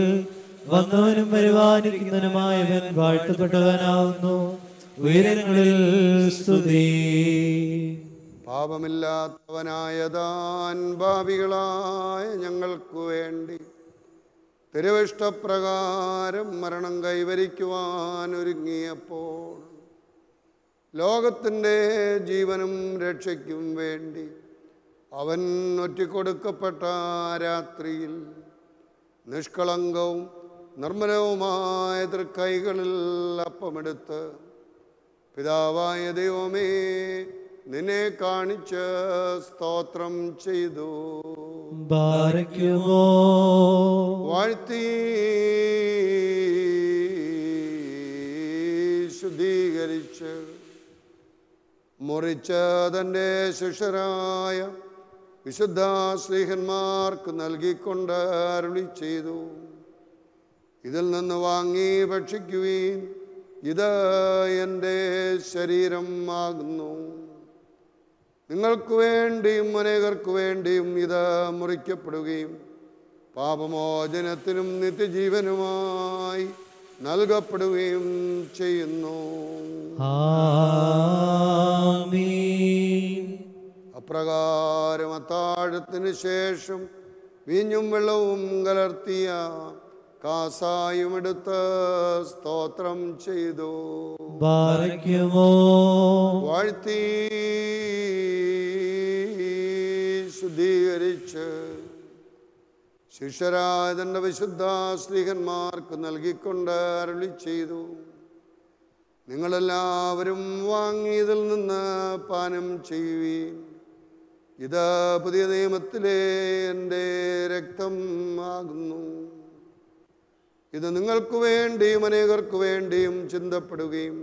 വന്നവനും വരുവാനിരിക്കുന്നവനുമായവൻ വാഴ്ത്തപ്പെട്ടവനാവുന്നു ഉയരങ്ങളിൽ സ്തുതി പാപമില്ലാത്തവനായ താൻ ഭാവികളായ ഞങ്ങൾക്കു വേണ്ടി തിരുവിഷ്ടപ്രകാരം മരണം കൈവരിക്കുവാൻ ഒരുങ്ങിയപ്പോൾ ലോകത്തിൻ്റെ ജീവനും രക്ഷയ്ക്കും വേണ്ടി അവൻ ഒറ്റിക്കൊടുക്കപ്പെട്ട രാത്രിയിൽ നിഷ്കളങ്കവും നിർമ്മലവുമായ തൃക്കൈകളിൽ അപ്പമെടുത്ത് പിതാവായ ദൈവമേ നിന്നെ കാണിച്ച് സ്തോത്രം ചെയ്തു വാഴ്ത്തി ശുദ്ധീകരിച്ച് മുറിച്ച് തൻ്റെ ശിഷ്യരായ വിശുദ്ധ സ്നേഹന്മാർക്ക് നൽകിക്കൊണ്ട് അരുളി ചെയ്തു ഇതിൽ നിന്ന് വാങ്ങി ഭക്ഷിക്കുവീൻ ഇത് എൻ്റെ ശരീരം ആകുന്നു നിങ്ങൾക്ക് വേണ്ടിയും അനേകർക്ക് വേണ്ടിയും ഇത് മുറിക്കപ്പെടുകയും പാപമോചനത്തിനും നിത്യജീവനുമായി നൽകപ്പെടുകയും ചെയ്യുന്നു ആമീൻ അപ്രകാരം അത്താഴത്തിന് ശേഷം വീഞ്ഞും വെള്ളവും കലർത്തിയ കാസായും എടുത്ത് സ്തോത്രം ചെയ്തു വാഴ്ത്തി ശുദ്ധീകരിച്ച് ശിഷ്യരായ വിശുദ്ധ സ്ത്രീഹന്മാർക്ക് നൽകിക്കൊണ്ട് അരുളി ചെയ്തു നിങ്ങളെല്ലാവരും വാങ്ങിയതിൽ നിന്ന് പാനം ചെയ്യുകയും ഇതാ പുതിയ നിയമത്തിലെ എൻ്റെ രക്തം ആകുന്നു ഇത് നിങ്ങൾക്കു വേണ്ടിയും അനേകർക്കു വേണ്ടിയും ചിന്തപ്പെടുകയും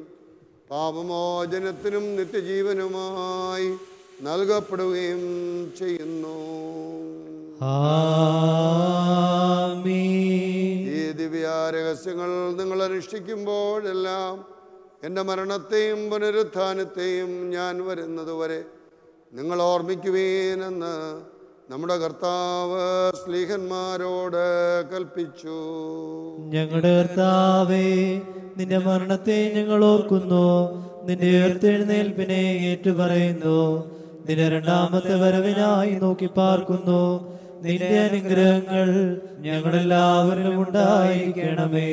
പാപമോചനത്തിനും നിത്യജീവനുമായി നൽകപ്പെടുകയും ചെയ്യുന്നു ഈ ദിവ്യാരഹസ്യങ്ങൾ നിങ്ങൾ അനുഷ്ഠിക്കുമ്പോഴെല്ലാം എൻ്റെ മരണത്തെയും പുനരുത്ഥാനത്തെയും ഞാൻ വരുന്നതുവരെ നിങ്ങൾ ഓർമ്മിക്കുവേനെന്ന് നമ്മുടെ കർത്താവ് സ്ലീഹന്മാരോട് കൽപ്പിച്ചു ഞങ്ങളുടെ കർത്താവേ നിന്റെ മരണത്തെ ഞങ്ങൾ ഓർക്കുന്നു നിന്റെ ഉയർത്തെഴുന്നേൽപ്പിനെ ഏറ്റുപറയുന്നു നിന്റെ രണ്ടാമത്തെ വരവിനായി നോക്കി പാർക്കുന്നു നിന്റെ അനുഗ്രഹങ്ങൾ ഞങ്ങളെല്ലാവരിലും ഉണ്ടായിരിക്കണമേ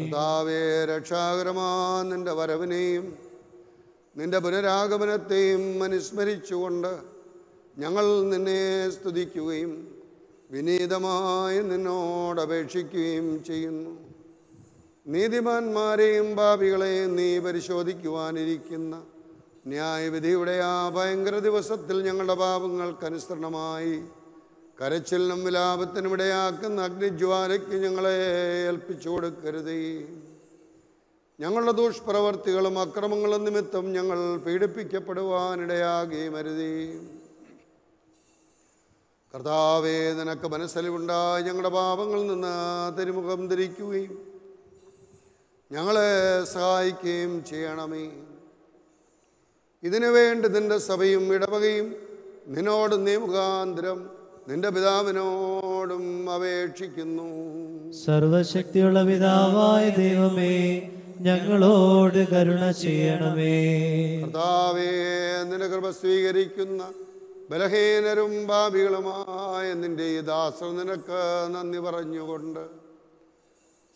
കർത്താവേ രക്ഷാകരമാ നിന്റെ വരവിനെയും നിന്റെ പുനരാഗമനത്തെയും അനുസ്മരിച്ചുകൊണ്ട് ഞങ്ങൾ നിന്നെ സ്തുതിക്കുകയും വിനീതമായി നിന്നോട് അപേക്ഷിക്കുകയും ചെയ്യുന്നു നീതിമാന്മാരെയും പാപികളെയും നീ പരിശോധിക്കുവാനിരിക്കുന്ന ന്യായവിധിയുടെ ആ ഭയങ്കര ദിവസത്തിൽ ഞങ്ങളുടെ പാപങ്ങൾക്കനുസരണമായി കരച്ചിലിനും വിലാപത്തിനും ഇടയാക്കുന്ന അഗ്നിജ്വാലയ്ക്ക് ഞങ്ങളെ ഏൽപ്പിച്ചു കൊടുക്കരുതേ ഞങ്ങളുടെ ദുഷ്പ്രവർത്തികളും അക്രമങ്ങളും നിമിത്തം ഞങ്ങൾ പീഡിപ്പിക്കപ്പെടുവാനിടയാകെ മരുതി കർത്താവേ നിനക്ക് മനസ്സിലുണ്ടായി ഞങ്ങളുടെ പാപങ്ങളിൽ നിന്ന് തിരുമുഖം ധരിക്കുകയും ഞങ്ങളെ സഹായിക്കുകയും ചെയ്യണമേ ഇതിനു വേണ്ടി നിൻ്റെ സഭയും ഇടവകയും നിന്നോട് നിമുഖാന്തരം നിന്റെ പിതാവിനോടും അപേക്ഷിക്കുന്നു സർവശക്തിയുള്ള പിതാവായ ദൈവമേ ഞങ്ങളോട് കരുണ ചെയ്യണമേ കർത്താവേ നിന്റെ കൃപ സ്വീകരിക്കുന്ന ബലഹീനരും പാപികളുമായ നിന്റെ ഈ ദാസർ നിനക്ക് നന്ദി പറഞ്ഞുകൊണ്ട്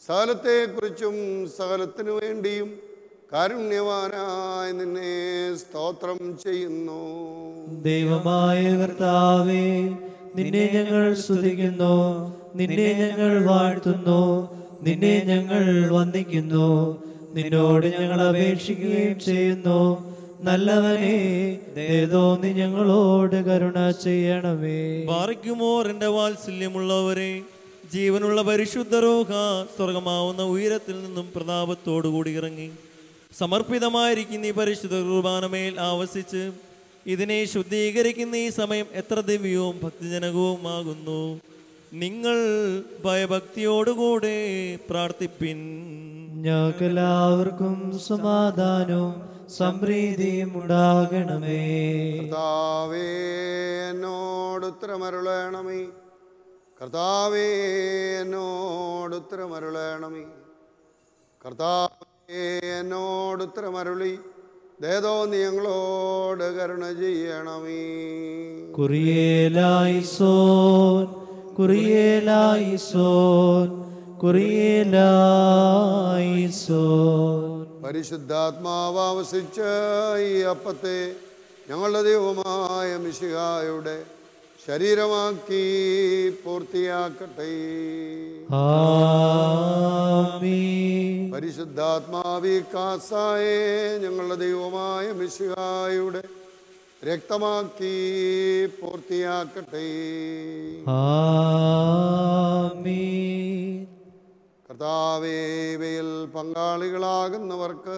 സകലത്തെക്കുറിച്ചും സകലത്തിനു വേണ്ടിയും കാരുണ്യവാനായി നിന്നെ സ്തോത്രം ചെയ്യുന്നു ദൈവമായ കർത്താവേ നിന്നെ ഞങ്ങൾ സ്തുതിക്കുന്നു നിന്നെ ഞങ്ങൾ വാഴ്ത്തുന്നു നിന്നെ ഞങ്ങൾ വന്ദിക്കുന്നു നിന്നോട് ഞങ്ങൾ അപേക്ഷിക്കുകയും ചെയ്യുന്നു നല്ലവനെ തോന്നി ഞങ്ങളോട് കരുണ ചെയ്യണമേ പാറിക്കുമോർ എന്റെ വാത്സല്യമുള്ളവരെ ജീവനുള്ള പരിശുദ്ധ രോഗ സ്വർഗമാവുന്ന ഉയരത്തിൽ നിന്നും കൂടി ഇറങ്ങി സമർപ്പിതമായിരിക്കുന്ന ഈ പരിശുദ്ധ കുർബാനമേൽ ആവസിച്ച് ഇതിനെ ശുദ്ധീകരിക്കുന്ന ഈ സമയം എത്ര ദിവ്യവും ഭക്തിജനകവുമാകുന്നു നിങ്ങൾ ഭയഭക്തിയോടുകൂടെ പ്രാർത്ഥിപ്പിൻ ഞങ്ങൾക്കെല്ലാവർക്കും സമാധാനവും സമൃദ്ധിയും ഉണ്ടാകണമേ കർത്താവേ എന്നോട് ഉത്തരമരുളേണമേ കർത്താവേ എന്നോട് കർത്താവേ എന്നോട് ഉത്തരമരുളി ദേതോ നിങ്ങളോട് കരുണ ചെയ്യണമേ കുറിയേലായി സോൻ കുറിയേലായി സോൻ പരിശുദ്ധാത്മാവസിച്ച ഈ അപ്പത്തെ ഞങ്ങളുടെ ദൈവമായ മിശിഹായുടെ ശരീരമാക്കി പൂർത്തിയാക്കട്ടെ പരിശുദ്ധാത്മാവി കാസായെ ഞങ്ങളുടെ ദൈവമായ മിശിഹായുടെ രക്തമാക്കി പൂർത്തിയാക്കട്ടെ ആമീൻ കർത്താവേവയിൽ പങ്കാളികളാകുന്നവർക്ക്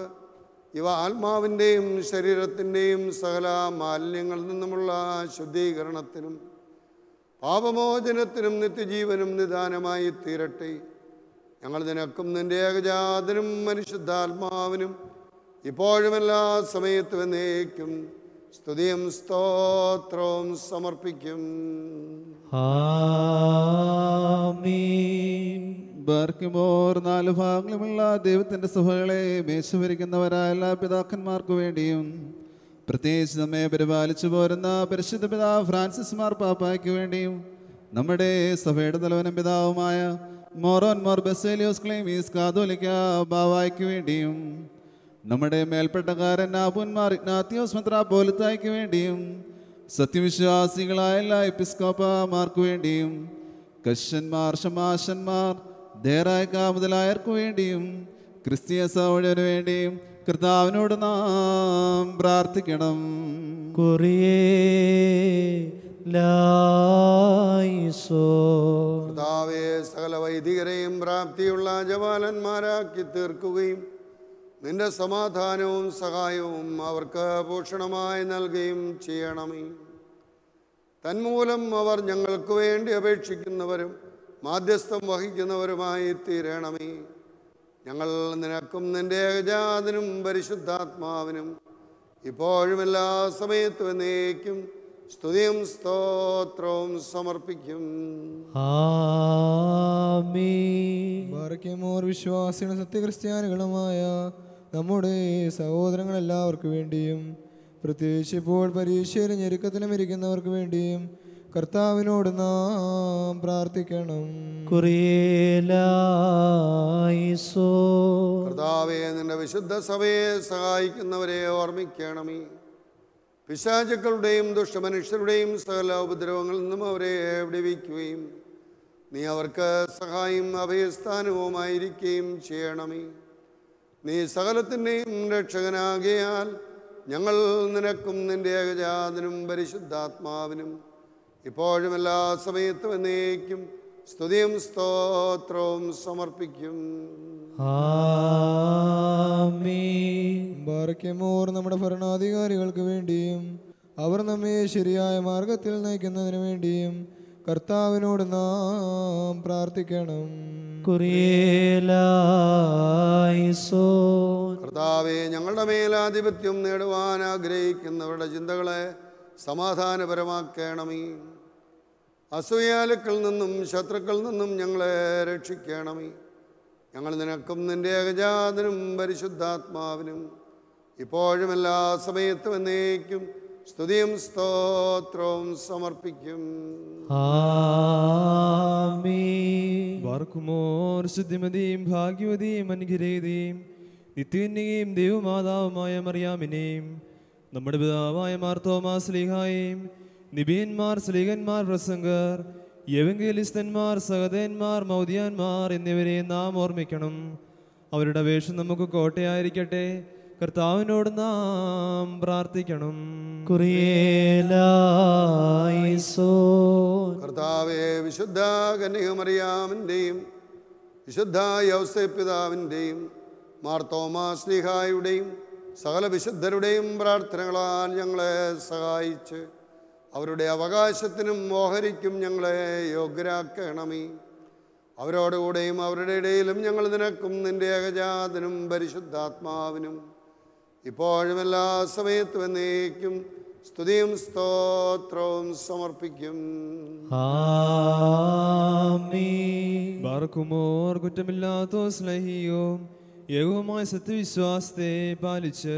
ഇവ ആത്മാവിൻ്റെയും ശരീരത്തിൻ്റെയും സകല മാലിന്യങ്ങളിൽ നിന്നുമുള്ള ശുദ്ധീകരണത്തിനും പാപമോചനത്തിനും നിത്യജീവനും നിദാനമായി തീരട്ടെ ഞങ്ങൾ നിനക്കും നിൻ്റെ ഏകജാതനും മനുഷ്യത്മാവിനും ഇപ്പോഴും എല്ലാ സമയത്തും എന്നേക്കും സ്തുതിയും സ്തോത്രവും സമർപ്പിക്കും ആമീൻ ബാർക്കിമോർ നാല് ഭാഗങ്ങളുമുള്ള ദൈവത്തിൻ്റെ സഭകളെ മേശഭരിക്കുന്നവരായ എല്ലാ പിതാക്കന്മാർക്കു വേണ്ടിയും പ്രത്യേകിച്ച് നമ്മെ പരിപാലിച്ചു പോരുന്ന പരിശുദ്ധ പിതാ ഫ്രാൻസിസ് മാർ പാപ്പായ്ക്ക് വേണ്ടിയും നമ്മുടെ സഭയുടെ തലവനും പിതാവുമായ മോറോൻ മോർ ബസേലിയോസ് ക്ലൈമീസ് കാതോലിക്ക ബാവായ്ക്ക് വേണ്ടിയും നമ്മുടെ മേൽപ്പെട്ടക്കാരൻ ആബുന്മാർ ഇഗ്നാത്തിയോസ് മത്ര പോലത്തായ്ക്ക് വേണ്ടിയും സത്യവിശ്വാസികളായ എല്ലാ എപ്പിസ്കോപ്പമാർക്ക് വേണ്ടിയും കശന്മാർ ഷമാശന്മാർ ദേറായ മുതലായർക്കു വേണ്ടിയും ക്രിസ്തീയ സൗഴനു വേണ്ടിയും കർത്താവിനോട് നാം പ്രാർത്ഥിക്കണം കർത്താവെ സകല വൈദികരെയും പ്രാപ്തിയുള്ള ജവാനന്മാരാക്കി തീർക്കുകയും നിന്റെ സമാധാനവും സഹായവും അവർക്ക് ഭൂഷണമായി നൽകുകയും ചെയ്യണമേ തന്മൂലം അവർ ഞങ്ങൾക്ക് വേണ്ടി അപേക്ഷിക്കുന്നവരും മാധ്യസ്ഥം വഹിക്കുന്നവരുമായി തീരണമേ ഞങ്ങൾ നിനക്കും നിൻ്റെ ഏകജാതനും പരിശുദ്ധാത്മാവിനും ഇപ്പോഴും എല്ലാ സമയത്തും എന്നേക്കും സ്തുതിയും സ്തോത്രവും സമർപ്പിക്കും ബാറയ്ക്കുമോർ വിശ്വാസികളും സത്യക്രിസ്ത്യാനികളുമായ നമ്മുടെ സഹോദരങ്ങൾ വേണ്ടിയും പ്രത്യേകിച്ച് ഇപ്പോൾ പരീക്ഷയിലും ഞെരുക്കത്തിലും ഇരിക്കുന്നവർക്ക് വേണ്ടിയും കർത്താവിനോട് നാം പ്രാർത്ഥിക്കണം കുറിയേലോ കർത്താവേ നിന്റെ വിശുദ്ധ സഭയെ സഹായിക്കുന്നവരെ ഓർമ്മിക്കണമേ പിശാചുക്കളുടെയും ദുഷ്ടമനുഷ്യരുടെയും സകല ഉപദ്രവങ്ങളിൽ നിന്നും അവരെ വിടിവിക്കുകയും നീ അവർക്ക് സഹായം അഭയസ്ഥാനവുമായിരിക്കുകയും ചെയ്യണമേ നീ സകലത്തിൻ്റെയും രക്ഷകനാകിയാൽ ഞങ്ങൾ നിനക്കും നിൻ്റെ ഏകജാതനും പരിശുദ്ധാത്മാവിനും ഇപ്പോഴും എല്ലാ സമയത്തും എന്നേക്കും സ്തുതിയും സ്തോത്രവും സമർപ്പിക്കും ഭാരക്യമോർ നമ്മുടെ ഭരണാധികാരികൾക്ക് വേണ്ടിയും അവർ നമ്മെ ശരിയായ മാർഗത്തിൽ നയിക്കുന്നതിന് വേണ്ടിയും കർത്താവിനോട് നാം പ്രാർത്ഥിക്കണം കർത്താവെ ഞങ്ങളുടെ മേലാധിപത്യം നേടുവാൻ ആഗ്രഹിക്കുന്നവരുടെ ചിന്തകളെ സമാധാനപരമാക്കണമേ അസൂയാലുക്കളിൽ നിന്നും ശത്രുക്കളിൽ നിന്നും ഞങ്ങളെ രക്ഷിക്കണമേ ഞങ്ങൾ നിനക്കും നിൻ്റെ അഗജാതനും പരിശുദ്ധാത്മാവിനും ഇപ്പോഴും എല്ലാ സമയത്തും എന്നേക്കും സ്തുതിയും സ്തോത്രവും സമർപ്പിക്കും വാർക്കുമോർ ശുദ്ധിമതിയും ഭാഗ്യവതിയും അനുഗ്രഹീതയും നിത്യന്യയും ദൈവമാതാവുമായ മറിയാമിനെയും നമ്മുടെ പിതാവായ മാർത്തോമാ സ്ലിഹായും നിബിയന്മാർ സ്ലീഹന്മാർ പ്രസംഗർ യവങ്കേലിസ്തന്മാർ സഹദേന്മാർ മൗദിയാന്മാർ എന്നിവരെ നാം ഓർമ്മിക്കണം അവരുടെ വേഷം നമുക്ക് കോട്ടയായിരിക്കട്ടെ കർത്താവിനോട് നാം പ്രാർത്ഥിക്കണം കർത്താവേ വിശുദ്ധ കന്യകമറിയാമിൻ്റെയും വിശുദ്ധ യൗസപിതാവിൻ്റെയും മാർത്തോമാ സ്ലിഹായുടെയും സകല വിശുദ്ധരുടെയും പ്രാർത്ഥനകളാൽ ഞങ്ങളെ സഹായിച്ച് അവരുടെ അവകാശത്തിനും മോഹരിക്കും ഞങ്ങളെ യോഗ്യരാക്കണമേ അവരോടുകൂടെയും അവരുടെ ഇടയിലും ഞങ്ങൾ നിനക്കും നിൻ്റെ ഏകജാതനും പരിശുദ്ധാത്മാവിനും ഇപ്പോഴും എല്ലാ സമയത്തും എന്നേക്കും സ്തുതിയും സ്തോത്രവും സമർപ്പിക്കും ബാർക്കുമോർ കുറ്റമില്ലാത്തോ സ്നേഹിയോ യഹോമായ സത്യവിശ്വാസത്തെ പാലിച്ച്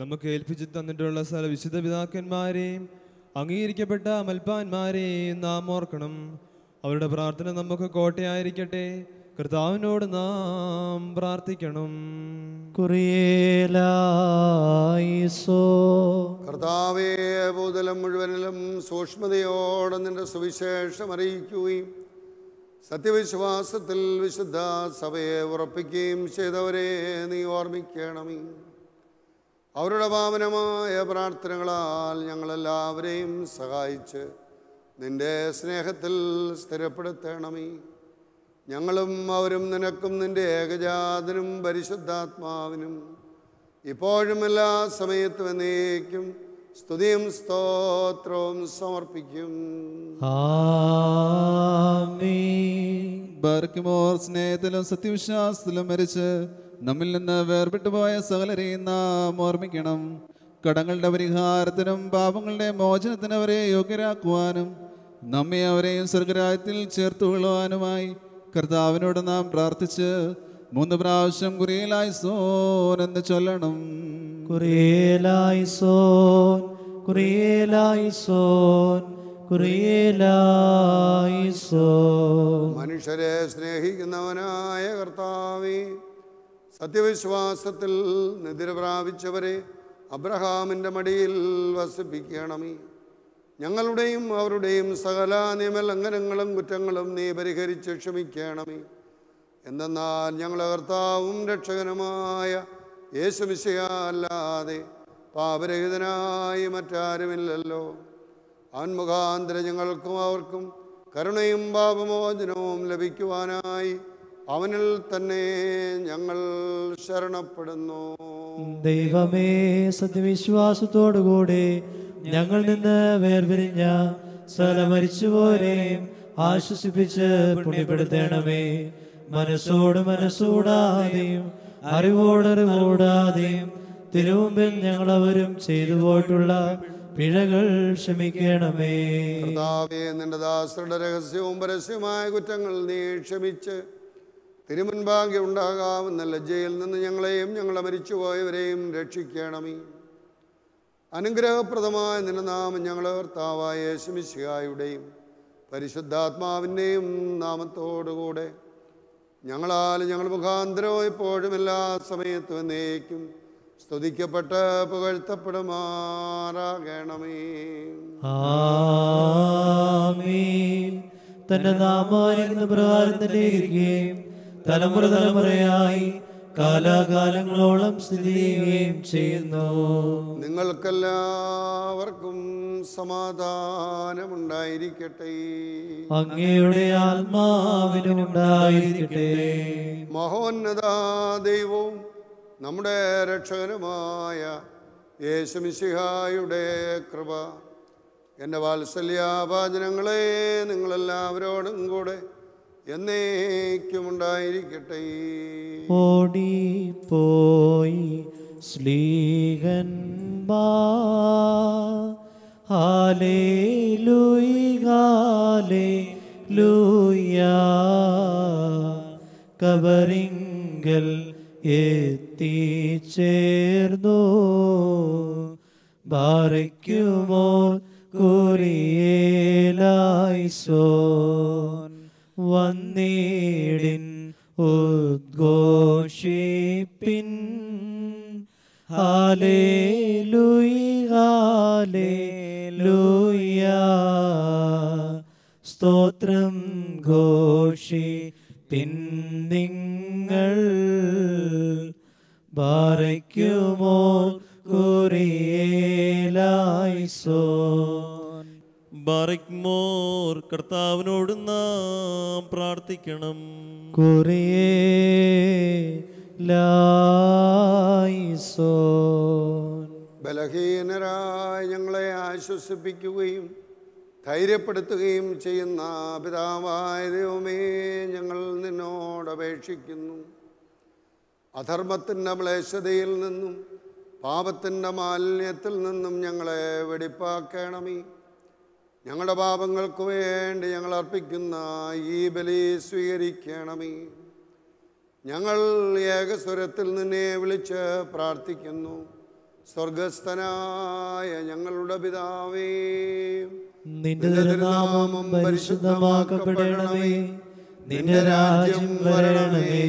നമുക്ക് ഏൽപ്പിച്ചു തന്നിട്ടുള്ള സകല വിശുദ്ധ പിതാക്കന്മാരെയും അംഗീകരിക്കപ്പെട്ട മൽപ്പാന്മാരെയും നാം ഓർക്കണം അവരുടെ പ്രാർത്ഥന നമുക്ക് കോട്ടയായിരിക്കട്ടെ കർത്താവിനോട് നാം പ്രാർത്ഥിക്കണം കുറിയേലോ കർത്താവേ ഭൂതലം മുഴുവനിലും സൂക്ഷ്മതയോടെ നിന്റെ സുവിശേഷം അറിയിക്കുകയും സത്യവിശ്വാസത്തിൽ വിശുദ്ധ സഭയെ ഉറപ്പിക്കുകയും ചെയ്തവരെ നീ ഓർമ്മിക്കണമേ അവരുടെ ഭാവനമായ പ്രാർത്ഥനകളാൽ ഞങ്ങളെല്ലാവരെയും സഹായിച്ച് നിന്റെ സ്നേഹത്തിൽ സ്ഥിരപ്പെടുത്തണമേ ഞങ്ങളും അവരും നിനക്കും നിന്റെ ഏകജാതനും പരിശുദ്ധാത്മാവിനും ഇപ്പോഴുമെല്ലാ എല്ലാ സമയത്തും എന്നേക്കും സ്തുതിയും സ്തോത്രവും സമർപ്പിക്കും ബർക്കുമോർ സ്നേഹത്തിലും സത്യവിശ്വാസത്തിലും മരിച്ച് നമ്മിൽ നിന്ന് വേർപെട്ടുപോയ സകലരെയും നാം ഓർമ്മിക്കണം കടങ്ങളുടെ പരിഹാരത്തിനും പാപങ്ങളുടെ മോചനത്തിനും അവരെ യോഗ്യരാക്കുവാനും നമ്മെ അവരെയും സ്വർഗരാജ്യത്തിൽ ചേർത്തുകൊള്ളുവാനുമായി കർത്താവിനോട് നാം പ്രാർത്ഥിച്ച് മൂന്ന് പ്രാവശ്യം കുറിയിലായി സോനെന്ന് ചൊല്ലണം സോൻ കുറേലായിസോൻ സോ മനുഷ്യരെ സ്നേഹിക്കുന്നവനായ കർത്താവേ സത്യവിശ്വാസത്തിൽ നിതിര പ്രാപിച്ചവരെ അബ്രഹാമിൻ്റെ മടിയിൽ വസിപ്പിക്കണമേ ഞങ്ങളുടെയും അവരുടെയും സകല നിയമലംഘനങ്ങളും കുറ്റങ്ങളും നീ പരിഹരിച്ച് ക്ഷമിക്കണമേ എന്തെന്നാൽ ഞങ്ങളെ കർത്താവും രക്ഷകനുമായ യേശുമിശിക അല്ലാതെ പാപരഹിതനായി മറ്റാരുമില്ലല്ലോ അവൻ മുഖാന്തര ഞങ്ങൾക്കും അവർക്കും കരുണയും പാപമോചനവും ലഭിക്കുവാനായി അവനിൽ തന്നെ ഞങ്ങൾ ശരണപ്പെടുന്നു ദൈവമേ സത്യവിശ്വാസത്തോടുകൂടി ഞങ്ങൾ നിന്ന് വേർപിരിഞ്ഞ സ്ഥലമരിച്ചുപോരെയും ആശ്വസിപ്പിച്ച് പുണ്യപ്പെടുത്തേണമേ മനസ്സോട് മനസ്സൂടാതെയും അറിവോടറിവോടാതെയും തിരുവുമ്പിൽ ഞങ്ങളവരും ചെയ്തു പോയിട്ടുള്ള പിഴകൾ ക്ഷമിക്കണമേ കർത്താവേ നിന്റെ ദാസരുടെ രഹസ്യവും പരസ്യവുമായ കുറ്റങ്ങൾ നീ ക്ഷമിച്ച് തിരുമുൻപാകെ ഉണ്ടാകാവുന്ന ലജ്ജയിൽ നിന്ന് ഞങ്ങളെയും ഞങ്ങളെ മരിച്ചുപോയവരെയും രക്ഷിക്കണമേ അനുഗ്രഹപ്രദമായ നിന്റെ നാമം ഞങ്ങളെ ഭർത്താവായ ശമിശിയായുടെയും പരിശുദ്ധാത്മാവിൻ്റെയും നാമത്തോടുകൂടെ കൂടെ ഞങ്ങളാൽ ഞങ്ങൾ മുഖാന്തരോ എപ്പോഴും എല്ലാ സമയത്തും എന്നേക്കും സ്തുതിക്കപ്പെട്ട് പുകഴ്ത്തപ്പെടുമാറാകണമേ തന്റെ തന്നെ തലമുറ തലമുറയായി കാലാകാലങ്ങളോളം സ്ഥിതി ചെയ്യുകയും ചെയ്യുന്നു നിങ്ങൾക്കെല്ലാവർക്കും സമാധാനമുണ്ടായിരിക്കട്ടെ അങ്ങയുടെ ആത്മാവിനും ഉണ്ടായിരിക്കട്ടെ മഹോന്നത ദൈവവും നമ്മുടെ രക്ഷകനുമായ യേശുമിശിഹായുടെ കൃപ എൻ്റെ വാത്സല്യാപാചനങ്ങളെ നിങ്ങളെല്ലാവരോടും കൂടെ എന്നേക്കുമുണ്ടായിരിക്കട്ടെ ഓടിപ്പോയി ശ്ലീഹൻബാ ബാലേ ലൂയ കബറിങ്കൽ ബാറയ്ക്കുമോ കുറിയേലായി സോ വന്നീടിൻ ഉദ്ഘോഷിപ്പിൻ ഹാലേ ലൂയി സ്തോത്രം ഘോഷി പിൻ നിങ്ങൾ ബാരയ്ക്കുമോ കുറിയേലായി സോ മോർ കർത്താവിനോട് നാം പ്രാർത്ഥിക്കണം കുറേ ബലഹീനരായ ഞങ്ങളെ ആശ്വസിപ്പിക്കുകയും ധൈര്യപ്പെടുത്തുകയും ചെയ്യുന്ന പിതാവായ ദൈവമേ ഞങ്ങൾ നിന്നോട് അപേക്ഷിക്കുന്നു അധർമ്മത്തിൻ്റെ മ്ലേശതയിൽ നിന്നും പാപത്തിൻ്റെ മാലിന്യത്തിൽ നിന്നും ഞങ്ങളെ വെടിപ്പാക്കണമേ ഞങ്ങളുടെ പാപങ്ങൾക്ക് വേണ്ടി ഞങ്ങൾ അർപ്പിക്കുന്ന ഈ ബലി സ്വീകരിക്കണമേ ഞങ്ങൾ ഏകസ്വരത്തിൽ നിന്നെ വിളിച്ച് പ്രാർത്ഥിക്കുന്നു സ്വർഗസ്ഥനായ ഞങ്ങളുടെ പിതാവേ നിന്റെ നാമം പരിശുദ്ധമാക്കപ്പെടണമേ നിന്റെ രാജ്യം വരണമേ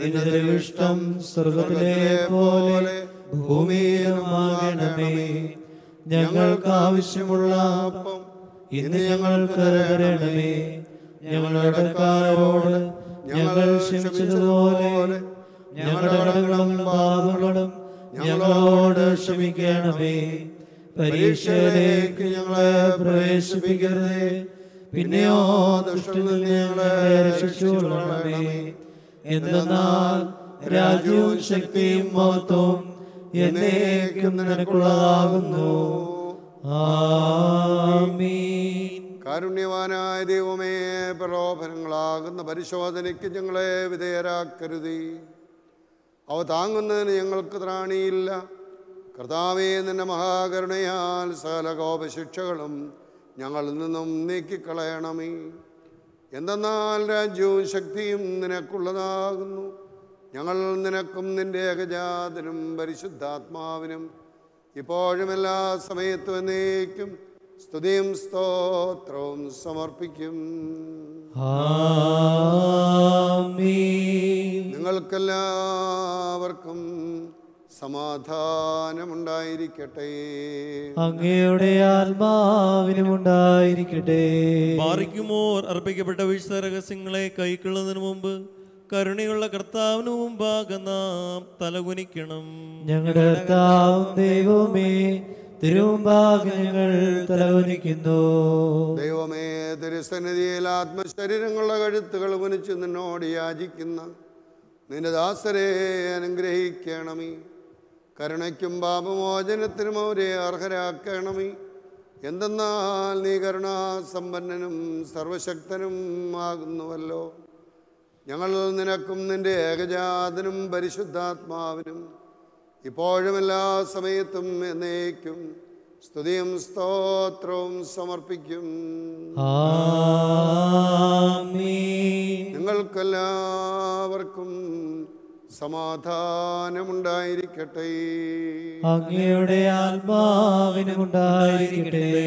നിന്റെ ഇഷ്ടം സ്വർഗത്തിലെ പോലെ ഭൂമിയിലുമാകണമേ ഞങ്ങൾക്ക് ആവശ്യമുള്ള ഇന്ന് ഞങ്ങൾക്ക് തരണമേ ഞങ്ങളുടെ കടക്കാരോട് ഞങ്ങൾ ക്ഷമിച്ചതുപോലെ ഞങ്ങളുടെ പാപങ്ങളും ഞങ്ങളോട് ക്ഷമിക്കണമേ പരീക്ഷയിലേക്ക് ഞങ്ങളെ പ്രവേശിപ്പിക്കരുതേ പിന്നെയോ ദുഷ്ടനിൽ ഞങ്ങളെ രക്ഷിച്ചുകൊള്ളണമേ എന്തെന്നാൽ രാജ്യവും ശക്തിയും മഹത്വവും എന്നേക്കും നിനക്കുള്ളതാകുന്നു കാരുണ്യവാനായ ദൈവമേ പ്രലോഭനങ്ങളാകുന്ന പരിശോധനയ്ക്ക് ഞങ്ങളെ വിധേയരാക്കരുതി അവ താങ്ങുന്നതിന് ഞങ്ങൾക്ക് ത്രാണിയില്ല കർത്താവേ നിന്റെ മഹാകരുണയാൽ സകല കോപശിക്ഷകളും ഞങ്ങളിൽ നിന്നും നീക്കിക്കളയണമേ എന്തെന്നാൽ രാജ്യവും ശക്തിയും നിനക്കുള്ളതാകുന്നു ഞങ്ങൾ നിനക്കും നിന്റെ ഏകജാതനും പരിശുദ്ധാത്മാവിനും ഇപ്പോഴും എല്ലാ സമയത്തും എന്നേക്കും സ്തുതിയും സ്തോത്രവും സമർപ്പിക്കും നിങ്ങൾക്കെല്ലാവർക്കും സമാധാനമുണ്ടായിരിക്കട്ടെ അങ്ങയുടെ ആത്മാവിനും ഉണ്ടായിരിക്കട്ടെ പാറിക്കുമോർ അർപ്പിക്കപ്പെട്ട വിശ്വരഹസ്യങ്ങളെ കൈക്കൊള്ളുന്നതിന് മുമ്പ് കരുണയുള്ള കർത്താവിന് മുമ്പാകെ നാം തലകുനിക്കണം ഞങ്ങളുടെ കർത്താവും ദൈവമേ ഞങ്ങൾ തലകുനിക്കുന്നു ദൈവമേ തിരുസന്നിധിയിൽ ആത്മശരീരങ്ങളുടെ കഴുത്തുകൾ കുനിച്ച് നിന്നോട് യാചിക്കുന്ന നിന്റെ ദാസരെ അനുഗ്രഹിക്കണമേ കരുണയ്ക്കും പാപമോചനത്തിനും അവരെ അർഹരാക്കണമേ എന്തെന്നാൽ നീ കരുണാസമ്പന്നനും സർവശക്തനും ആകുന്നുവല്ലോ ഞങ്ങൾ നിനക്കും നിന്റെ ഏകജാതനും പരിശുദ്ധാത്മാവിനും ഇപ്പോഴും എല്ലാ സമയത്തും എന്നേക്കും സ്തുതിയും സ്തോത്രവും സമർപ്പിക്കും നിങ്ങൾക്കെല്ലാവർക്കും സമാധാനമുണ്ടായിരിക്കട്ടെ അങ്ങയുടെ ആത്മാവിനുണ്ടായിരിക്കട്ടെ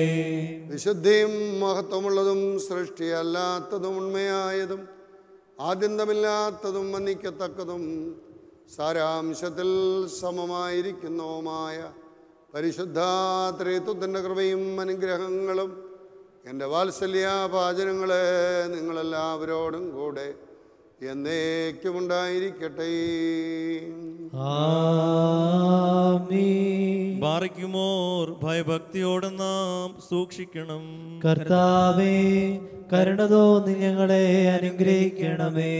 വിശുദ്ധിയും മഹത്വമുള്ളതും സൃഷ്ടിയല്ലാത്തതും ഉണ്മയായതും ആദ്യന്തമില്ലാത്തതും വന്നിക്കത്തക്കതും സാരാംശത്തിൽ സമമായിരിക്കുന്നോമായ പരിശുദ്ധാത്രേത്വത്തിൻ്റെ കൃപയും അനുഗ്രഹങ്ങളും എൻ്റെ വാത്സല്യ പാചനങ്ങളെ നിങ്ങളെല്ലാവരോടും കൂടെ എന്നേക്കുമുണ്ടായിരിക്കട്ടെ ബാറിക്കുമോർ ഭയഭക്തിയോടെ നാം സൂക്ഷിക്കണം കർത്താവേ കരുണ തോന്നി ഞങ്ങളെ അനുഗ്രഹിക്കണമേ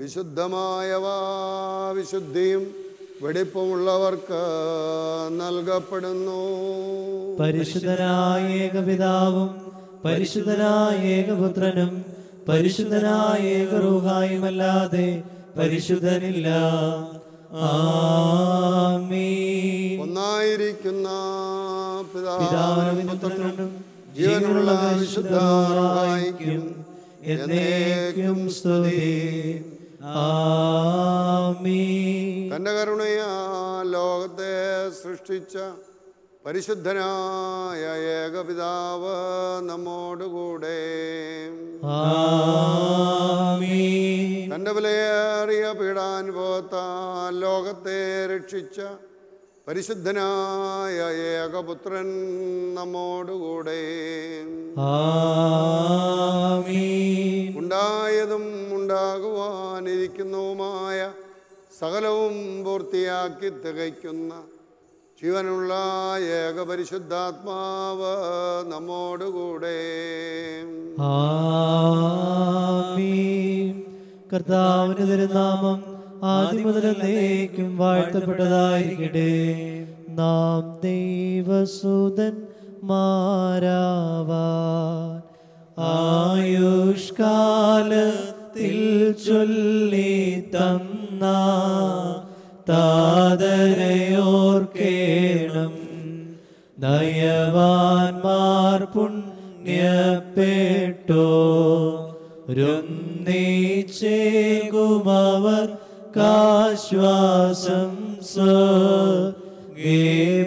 വിശുദ്ധമായവ വിശുദ്ധിയും വെടിപ്പുമുള്ളവർക്ക് നൽകപ്പെടുന്നു പരിശുദ്ധനായ ഏകപിതാവും പരിശുദ്ധനായ ഏകപുത്രനും പരിശുദ്ധനായ ഏകറൂഹായുമല്ലാതെ പരിശുദ്ധനില്ല ഒന്നായിരിക്കുന്ന പിതാവിനും പുത്രനും ജീവനുള്ള വിശുദ്ധായിക്കും എന്നേക്കും സ്തുതി തന്റെ കരുണയാ ലോകത്തെ സൃഷ്ടിച്ച പരിശുദ്ധനായ ഏകപിതാവ് നമ്മോടുകൂടെ തൻ്റെ വിലയേറിയ പീഡാനുഭവത്താൽ ലോകത്തെ രക്ഷിച്ച പരിശുദ്ധനായ ഏകപുത്രൻ നമ്മോടുകൂടെ ഉണ്ടായതും ഉണ്ടാകുവാനിരിക്കുന്നതുമായ സകലവും പൂർത്തിയാക്കി തികയ്ക്കുന്ന ജീവനുള്ള ഏകപരിശുദ്ധാത്മാവ് നമ്മോടുകൂടെ കർത്താവിന് തിരുനാമം ആദ്യം മുതൽ വാഴ്ത്തപ്പെട്ടതായിരിക്കട്ടെ നാം ദൈവസൂതൻ മാരാവാ ആയുഷ്കാലത്തിൽ ചൊല്ലി തന്നാ കർത്താദരയോർക്കേണം ദയവാൻമാർ പുണ്യപ്പെട്ടോ രുന്നീച്ചേകുമവർ കാശ്വാസം സ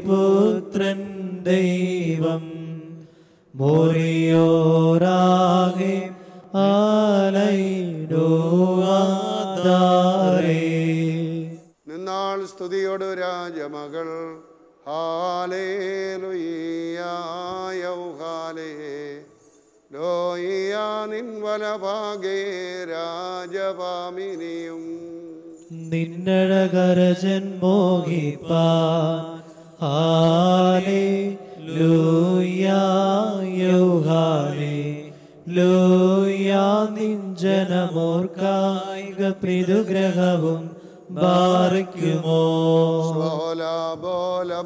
സ്വത്രൻ ദൈവം മോറിയോരാകെ ആലൈ ഡോവാദാ സ്തുതിയോട് രാജമകൾ ഹാലേ ലുയ്യായൗഹാലേ നിൻവലഭാഗേ രാജപാമിനിയും നിന്നഴകരജൻ മോഹിപ്പാലേ ലൂയായൗഹാലേ ലൂയാ നിൻ ജനമോർക്കായിക പിതൃഗ്രഹവും ബാറയ്ക്കുമോ ബോല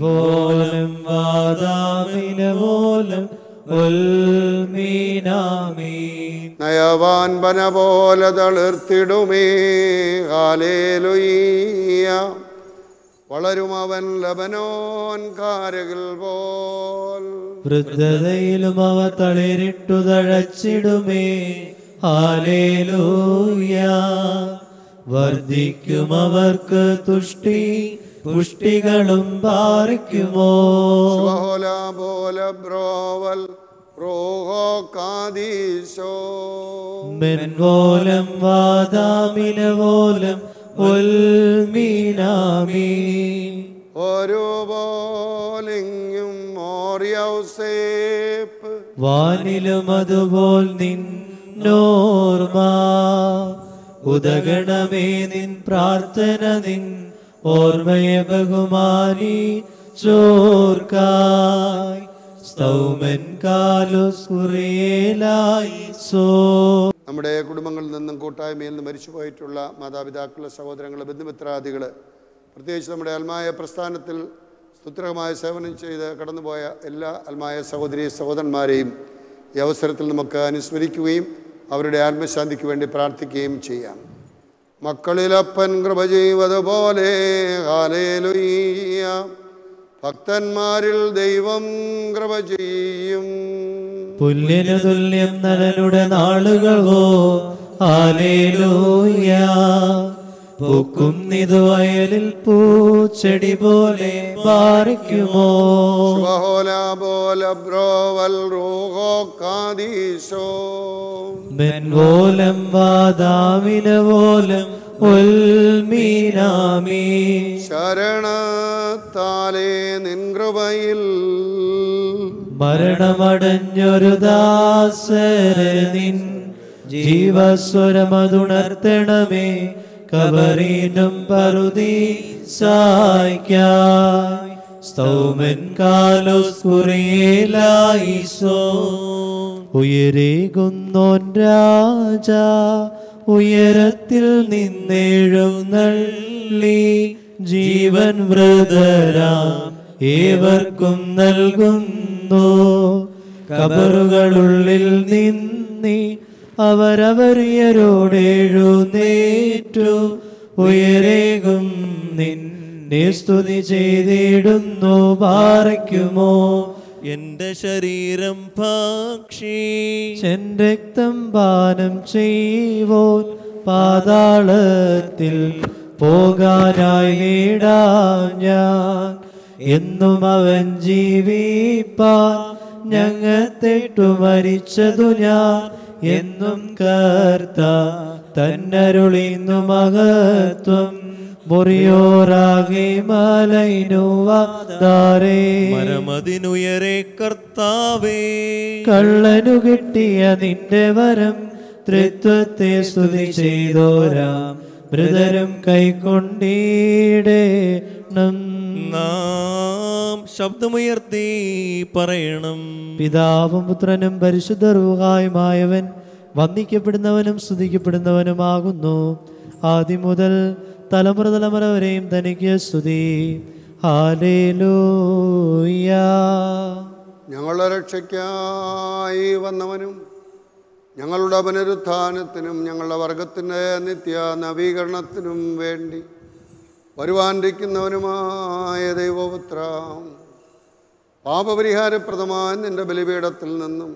പോലും വാദാമിന നയവാൻ വന പോലെ തളിർത്തിടുമേ കാലേലുയ്യ വളരും അവൻ ലബനോൻ കാരകൾ പോൽ വൃദ്ധതയിലും അവ തളിരിട്ടു തഴച്ചിടുമേ ഹാലേലൂയ വർദ്ധിക്കും അവർക്ക് തുഷ്ടി പുഷ്ടികളും പാറിക്കുമോ പോല പോല ബ്രോവൽ മെൻവോലം വാദാമിനവോലം ഉൽമീനാമീൻ ഒരുപോലിങ്ങും മോർയൗസേപ്പ് വാനിലും അതുപോൽ നോർമ ഉദകണമേ നിൻ പ്രാർത്ഥന നിൻ ഓർമ്മയെ ബഹുമാനി ചോർക്കായ് സൗമൻ കാലോസ് കുറിയേലായി സോ നമ്മുടെ കുടുംബങ്ങളിൽ നിന്നും കൂട്ടായ്മയിൽ നിന്ന് മരിച്ചുപോയിട്ടുള്ള മാതാപിതാക്കളെ സഹോദരങ്ങളെ ബന്ധുമിത്രാദികള് പ്രത്യേകിച്ച് നമ്മുടെ അൽമായ പ്രസ്ഥാനത്തിൽ സ്തുത്രകമായ സേവനം ചെയ്ത് കടന്നുപോയ എല്ലാ അൽമായ സഹോദരി സഹോദരന്മാരെയും ഈ അവസരത്തിൽ നമുക്ക് അനുസ്മരിക്കുകയും അവരുടെ ആത്മശാന്തിക്ക് വേണ്ടി പ്രാർത്ഥിക്കുകയും ചെയ്യാം മക്കളിലപ്പൻ കൃപ ചെയ്വതുപോലെ ഭക്തന്മാരിൽ ദൈവം കൃപ ചെയ്യും തുല്യന് തുല്യം നടനുടെ നാളുകളോ ആലേലൂയ പൂക്കുന്നിതു വയലിൽ പൂച്ചെടി പോലെ പാറിക്കുമോ ബോലബ്രോവൽ കാദീശോ ബെൻവോലം വാദാമിന പോലം ഉൽമീനാമി ശരണത്താലേ നിൻകൃപയിൽ മരണമടഞ്ഞൊരു ദാസരനിൻ ജീവസ്വരമതുണർത്തണമേ കബറീനും പറുതീസായിക്കായി സ്തൗമൻ കാലോസ് കുറിയേലായിസോ ഉയരേകുന്നോൻ രാജ ഉയരത്തിൽ നിന്നേഴും നള്ളി ജീവൻ വ്രതരാം ഏവർക്കും നൽകുന്നു കബറുകളുള്ളിൽ നിന്നീ അവരവരിയരോടെഴുന്നേറ്റു ഉയരേകും നിന്നെ സ്തുതി ചെയ്തിടുന്നു പാറയ്ക്കുമോ എന്റെ ശരീരം പാക്ഷി എന്റെ രക്തം പാനം ചെയ്വോൻ പാതാളത്തിൽ പോകാനായി ഞാൻ എന്നും അവൻ ജീവിപ്പാൻ ഞങ്ങത്തേട്ടു മരിച്ചതു ഞാൻ എന്നും കർത്ത തന്നരുളിന്നു മഹത്വം മരമതിനുയരെ കർത്താവേ കള്ളനു കിട്ടിയ നിന്റെ വരം തൃത്വത്തെ സ്തുതി ചെയ്തോരാം മൃതരും കൈക്കൊണ്ടീടേ നാം ശബ്ദമുയർത്തി പറയണം പിതാവും പുത്രനും പരിശുദ്ധ രൂഹായുമായവൻ വന്ദിക്കപ്പെടുന്നവനും സ്തുതിക്കപ്പെടുന്നവനുമാകുന്നു ആദ്യം മുതൽ തലമുറ തലമുറ വരെയും തനിക്ക് സ്തുതി ഞങ്ങളുടെ രക്ഷയ്ക്കായി വന്നവനും ഞങ്ങളുടെ പുനരുത്ഥാനത്തിനും ഞങ്ങളുടെ വർഗത്തിൻ്റെ നിത്യ നവീകരണത്തിനും വേണ്ടി വരുവാനിരിക്കുന്നവനുമായ ദൈവപുത്ര പാപപരിഹാരപ്രദമായ നിന്റെ ബലിപീഠത്തിൽ നിന്നും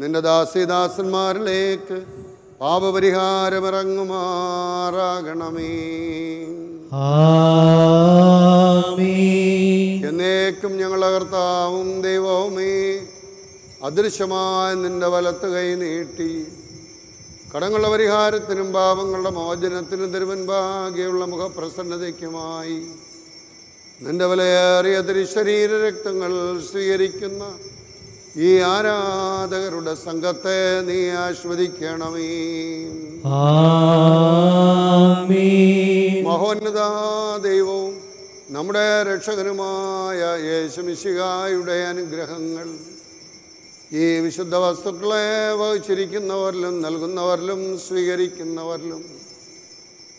നിന്റെ ദാസിദാസന്മാരിലേക്ക് പാപപരിഹാരമിറങ്ങുമാറാകണമേ എന്നേക്കും ഞങ്ങളുടെ കർത്താവും ദൈവവുമേ അദൃശ്യമായ നിന്റെ വലത്ത് കൈ നീട്ടി കടങ്ങളുടെ പരിഹാരത്തിനും പാപങ്ങളുടെ മോചനത്തിനും തിരുവൻഭാഗ്യമുള്ള മുഖപ്രസന്നതയ്ക്കുമായി നിന്റെ വിലയേറിയ തിരുശരീര രക്തങ്ങൾ സ്വീകരിക്കുന്ന ഈ ആരാധകരുടെ സംഘത്തെ നീ ആസ്വദിക്കണമേ മഹോന്നത ദൈവവും നമ്മുടെ രക്ഷകനുമായ യേശുമിശികായുടെ അനുഗ്രഹങ്ങൾ ഈ വിശുദ്ധ വസ്തുക്കളെ വഹിച്ചിരിക്കുന്നവരിലും നൽകുന്നവരിലും സ്വീകരിക്കുന്നവരിലും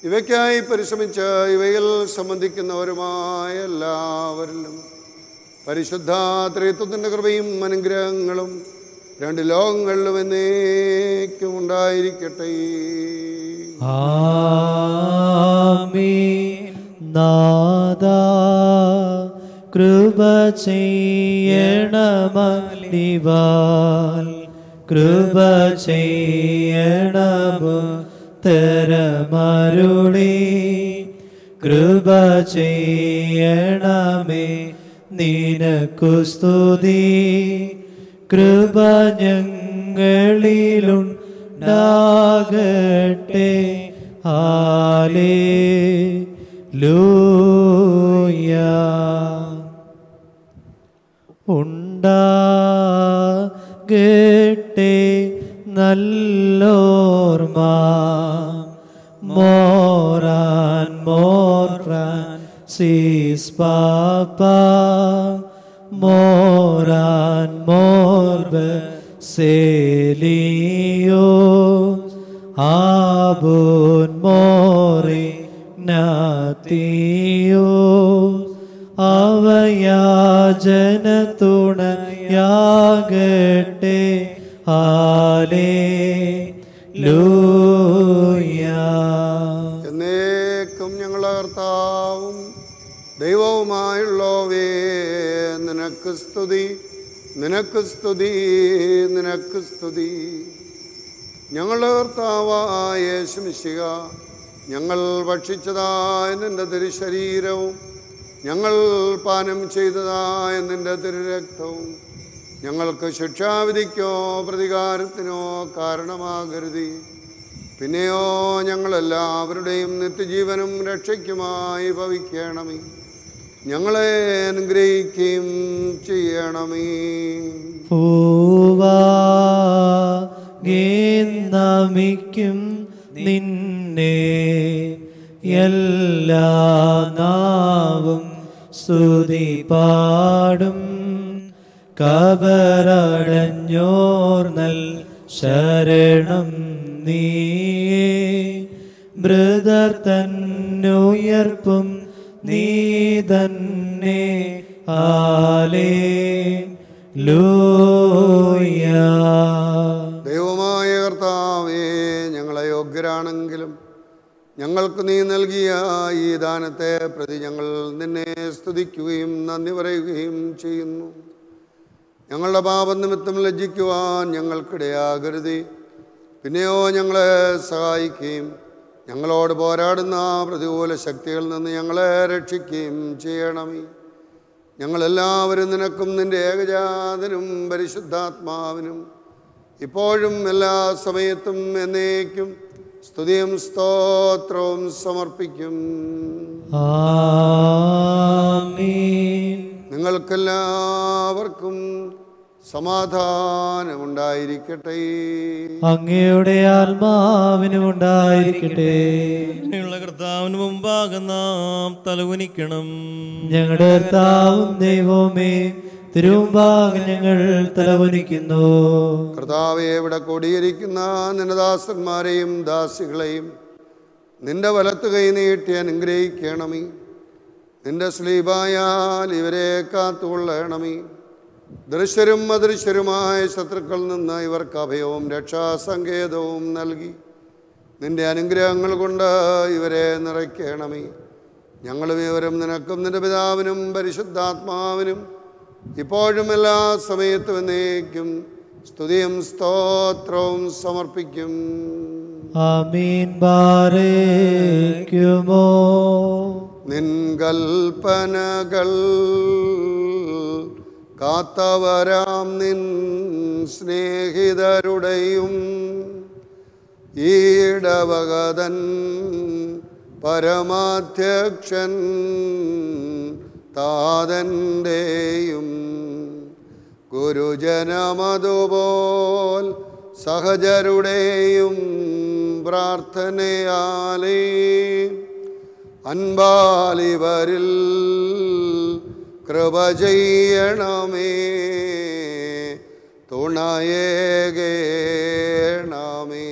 ഇവയ്ക്കായി പരിശ്രമിച്ച ഇവയിൽ സംബന്ധിക്കുന്നവരുമായ എല്ലാവരിലും പരിശുദ്ധ ത്രിത്വത്തിൻ്റെ കൃപയും അനുഗ്രഹങ്ങളും രണ്ട് ലോകങ്ങളിലും എന്നേക്കും ഉണ്ടായിരിക്കട്ടെ നാദാ കൃപ ചെയ്യണമലിവാൽ കൃപ ചെയ്യണമു തരമരുളി കൃപ ചെയ്യണമേ നിനക്കു സ്തുതി കൃപ ഞങ്ങളിലുണ്ടാകട്ടെ ആലേ ലൂ ഉണ്ടാകട്ടെ നല്ലോർമ മോറാൻ മോറാൻ സീസ് പാപ്പ മോറാൻ മോർബ സേലിയോ ആബോ എന്നേക്കും ഞങ്ങളുടെ കർത്താവും ദൈവവുമായുള്ളവേ നിനക്ക് സ്തുതി നിനക്ക് സ്തുതി നിനക്ക് സ്തുതി ഞങ്ങളുടെ കർത്താവായ യേശുമിശിക ഞങ്ങൾ ഭക്ഷിച്ചതായ നിൻ്റെ തിരുശരീരവും ഞങ്ങൾ പാനം ചെയ്തതായ നിൻ്റെ തിരുരക്തവും ഞങ്ങൾക്ക് ശിക്ഷാവിധിക്കോ പ്രതികാരത്തിനോ കാരണമാകരുതി പിന്നെയോ ഞങ്ങളെല്ലാവരുടെയും നിത്യജീവനും രക്ഷയ്ക്കുമായി ഭവിക്കണമേ ഞങ്ങളെ അനുഗ്രഹിക്കുകയും ചെയ്യണമേ നിന്നെ എല്ലാ നാവും സ്തുതി പാടും കബരടഞ്ഞോർന്നൽ ശരണം നീ മൃദർ തന്നുയർപ്പും നീ തന്നെ ആലേ ലൂയ ദൈവമായ കർത്താവേ ഞങ്ങളെ യോഗ്യരാണെങ്കിലും ഞങ്ങൾക്ക് നീ നൽകിയ ഈ ദാനത്തെ പ്രതി ഞങ്ങൾ നിന്നെ സ്തുതിക്കുകയും നന്ദി പറയുകയും ചെയ്യുന്നു ഞങ്ങളുടെ നിമിത്തം ലജ്ജിക്കുവാൻ ഞങ്ങൾക്കിടയാകരുത് പിന്നെയോ ഞങ്ങളെ സഹായിക്കുകയും ഞങ്ങളോട് പോരാടുന്ന പ്രതികൂല ശക്തികളിൽ നിന്ന് ഞങ്ങളെ രക്ഷിക്കുകയും ചെയ്യണമേ ഞങ്ങളെല്ലാവരും നിനക്കും നിൻ്റെ ഏകജാതനും പരിശുദ്ധാത്മാവിനും ഇപ്പോഴും എല്ലാ സമയത്തും എന്നേക്കും സ്തുതിയും സ്തോത്രവും സമർപ്പിക്കും ആമീൻ നിങ്ങൾക്കെല്ലാവർക്കും സമാധാനമുണ്ടായിരിക്കട്ടെ അങ്ങയുടെ ആത്മാവിനും ഉണ്ടായിരിക്കട്ടെ ഞങ്ങളുടെ കർത്താവിന് മുമ്പാകെ നാം തലകുനിക്കണം ഞങ്ങളുടെ കർത്താവും ദൈവമേ ഞങ്ങൾ തലവനിക്കുന്നു കർത്താവെ ഇവിടെ കൊടിയിരിക്കുന്ന നിന്റെ ദാസന്മാരെയും ദാസികളെയും നിന്റെ വലത്തുകൈ നീട്ടി അനുഗ്രഹിക്കണമേ നിന്റെ സ്ലീപായാൽ ഇവരെ കാത്തുകൊള്ളണമേ ദൃശ്യരും അദൃശ്യരുമായ ശത്രുക്കളിൽ നിന്ന് ഇവർക്ക് അഭയവും രക്ഷാസങ്കേതവും നൽകി നിന്റെ അനുഗ്രഹങ്ങൾ കൊണ്ട് ഇവരെ നിറയ്ക്കണമേ ഞങ്ങളും ഇവരും നിനക്കും നിന്റെ പിതാവിനും പരിശുദ്ധാത്മാവിനും ഇപ്പോഴും എല്ലാ സമയത്തും എന്നേക്കും സ്തുതിയും സ്തോത്രവും സമർപ്പിക്കും ആമീൻ ബാരേക്കുമോ നിൻ കൽപ്പനകൾ കാത്തവരാം നിൻ സ്നേഹിതരുടെയും ഈടവകതൻ പരമാധ്യക്ഷൻ താതൻ്റെയും ഗുരുജനമതുപോൽ സഹജരുടെയും പ്രാർത്ഥനയാലേ അൻപാലിവരിൽ കൃപ ചെയ്യണമേ തുണയേകേണമേ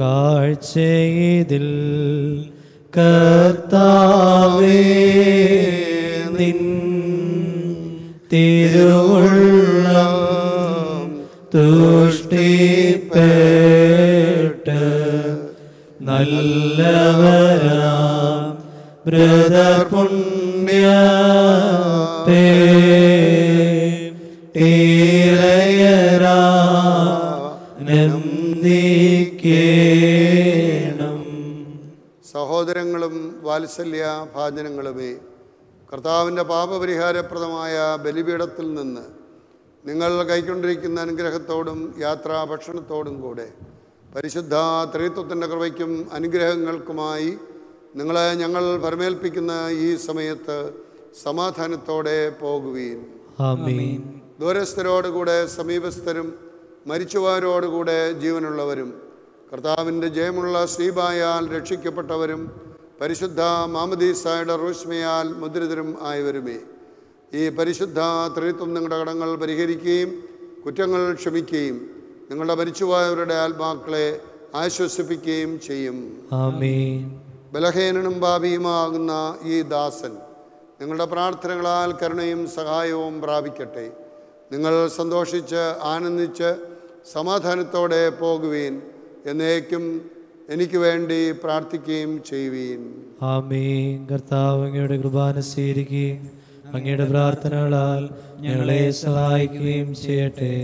കാഴ്ചയിതിൽ കർത്താവേ നിൻ തിരുവുള്ളം തുഷ്ടിപ്പേട്ട് നല്ലവരാ ബ്രതപുണ്യ ഏറയരാ നന്ദിക്കേണം സഹോദരങ്ങളും വാത്സല്യ ഭാജനങ്ങളുമേ കർത്താവിൻ്റെ പാപപരിഹാരപ്രദമായ ബലിപീഠത്തിൽ നിന്ന് നിങ്ങൾ കൈക്കൊണ്ടിരിക്കുന്ന അനുഗ്രഹത്തോടും യാത്രാ ഭക്ഷണത്തോടും കൂടെ പരിശുദ്ധ ത്രിത്വത്തിൻ്റെ കൃപയ്ക്കും അനുഗ്രഹങ്ങൾക്കുമായി നിങ്ങളെ ഞങ്ങൾ പരമേൽപ്പിക്കുന്ന ഈ സമയത്ത് സമാധാനത്തോടെ പോകുകയും ദൂരസ്ഥരോടുകൂടെ സമീപസ്ഥരും മരിച്ചുപോയവരോടുകൂടെ ജീവനുള്ളവരും കർത്താവിൻ്റെ ജയമുള്ള സ്ത്രീബായാൽ രക്ഷിക്കപ്പെട്ടവരും പരിശുദ്ധ മാമദീസായുടെ റോഷ്മയാൽ മുദ്രിതരും ആയവരുമേ ഈ പരിശുദ്ധ ത്രിത്വം നിങ്ങളുടെ കടങ്ങൾ പരിഹരിക്കുകയും കുറ്റങ്ങൾ ക്ഷമിക്കുകയും നിങ്ങളുടെ മരിച്ചുപോയവരുടെ ആത്മാക്കളെ ആശ്വസിപ്പിക്കുകയും ചെയ്യും ബലഹീനനും ഭാവിയുമാകുന്ന ഈ ദാസൻ നിങ്ങളുടെ പ്രാർത്ഥനകളാൽ കരുണയും സഹായവും പ്രാപിക്കട്ടെ നിങ്ങൾ സന്തോഷിച്ച് ആനന്ദിച്ച് സമാധാനത്തോടെ പോകുവീൻ എന്നേക്കും എനിക്ക് വേണ്ടി പ്രാർത്ഥിക്കുകയും ചെയ്യുകയും ആമീൻ കർത്താവ് അങ്ങയുടെ കൃപാന സ്വീകരിക്കുകയും അങ്ങയുടെ പ്രാർത്ഥനകളാൽ ഞങ്ങളെ സഹായിക്കുകയും ചെയ്യട്ടെ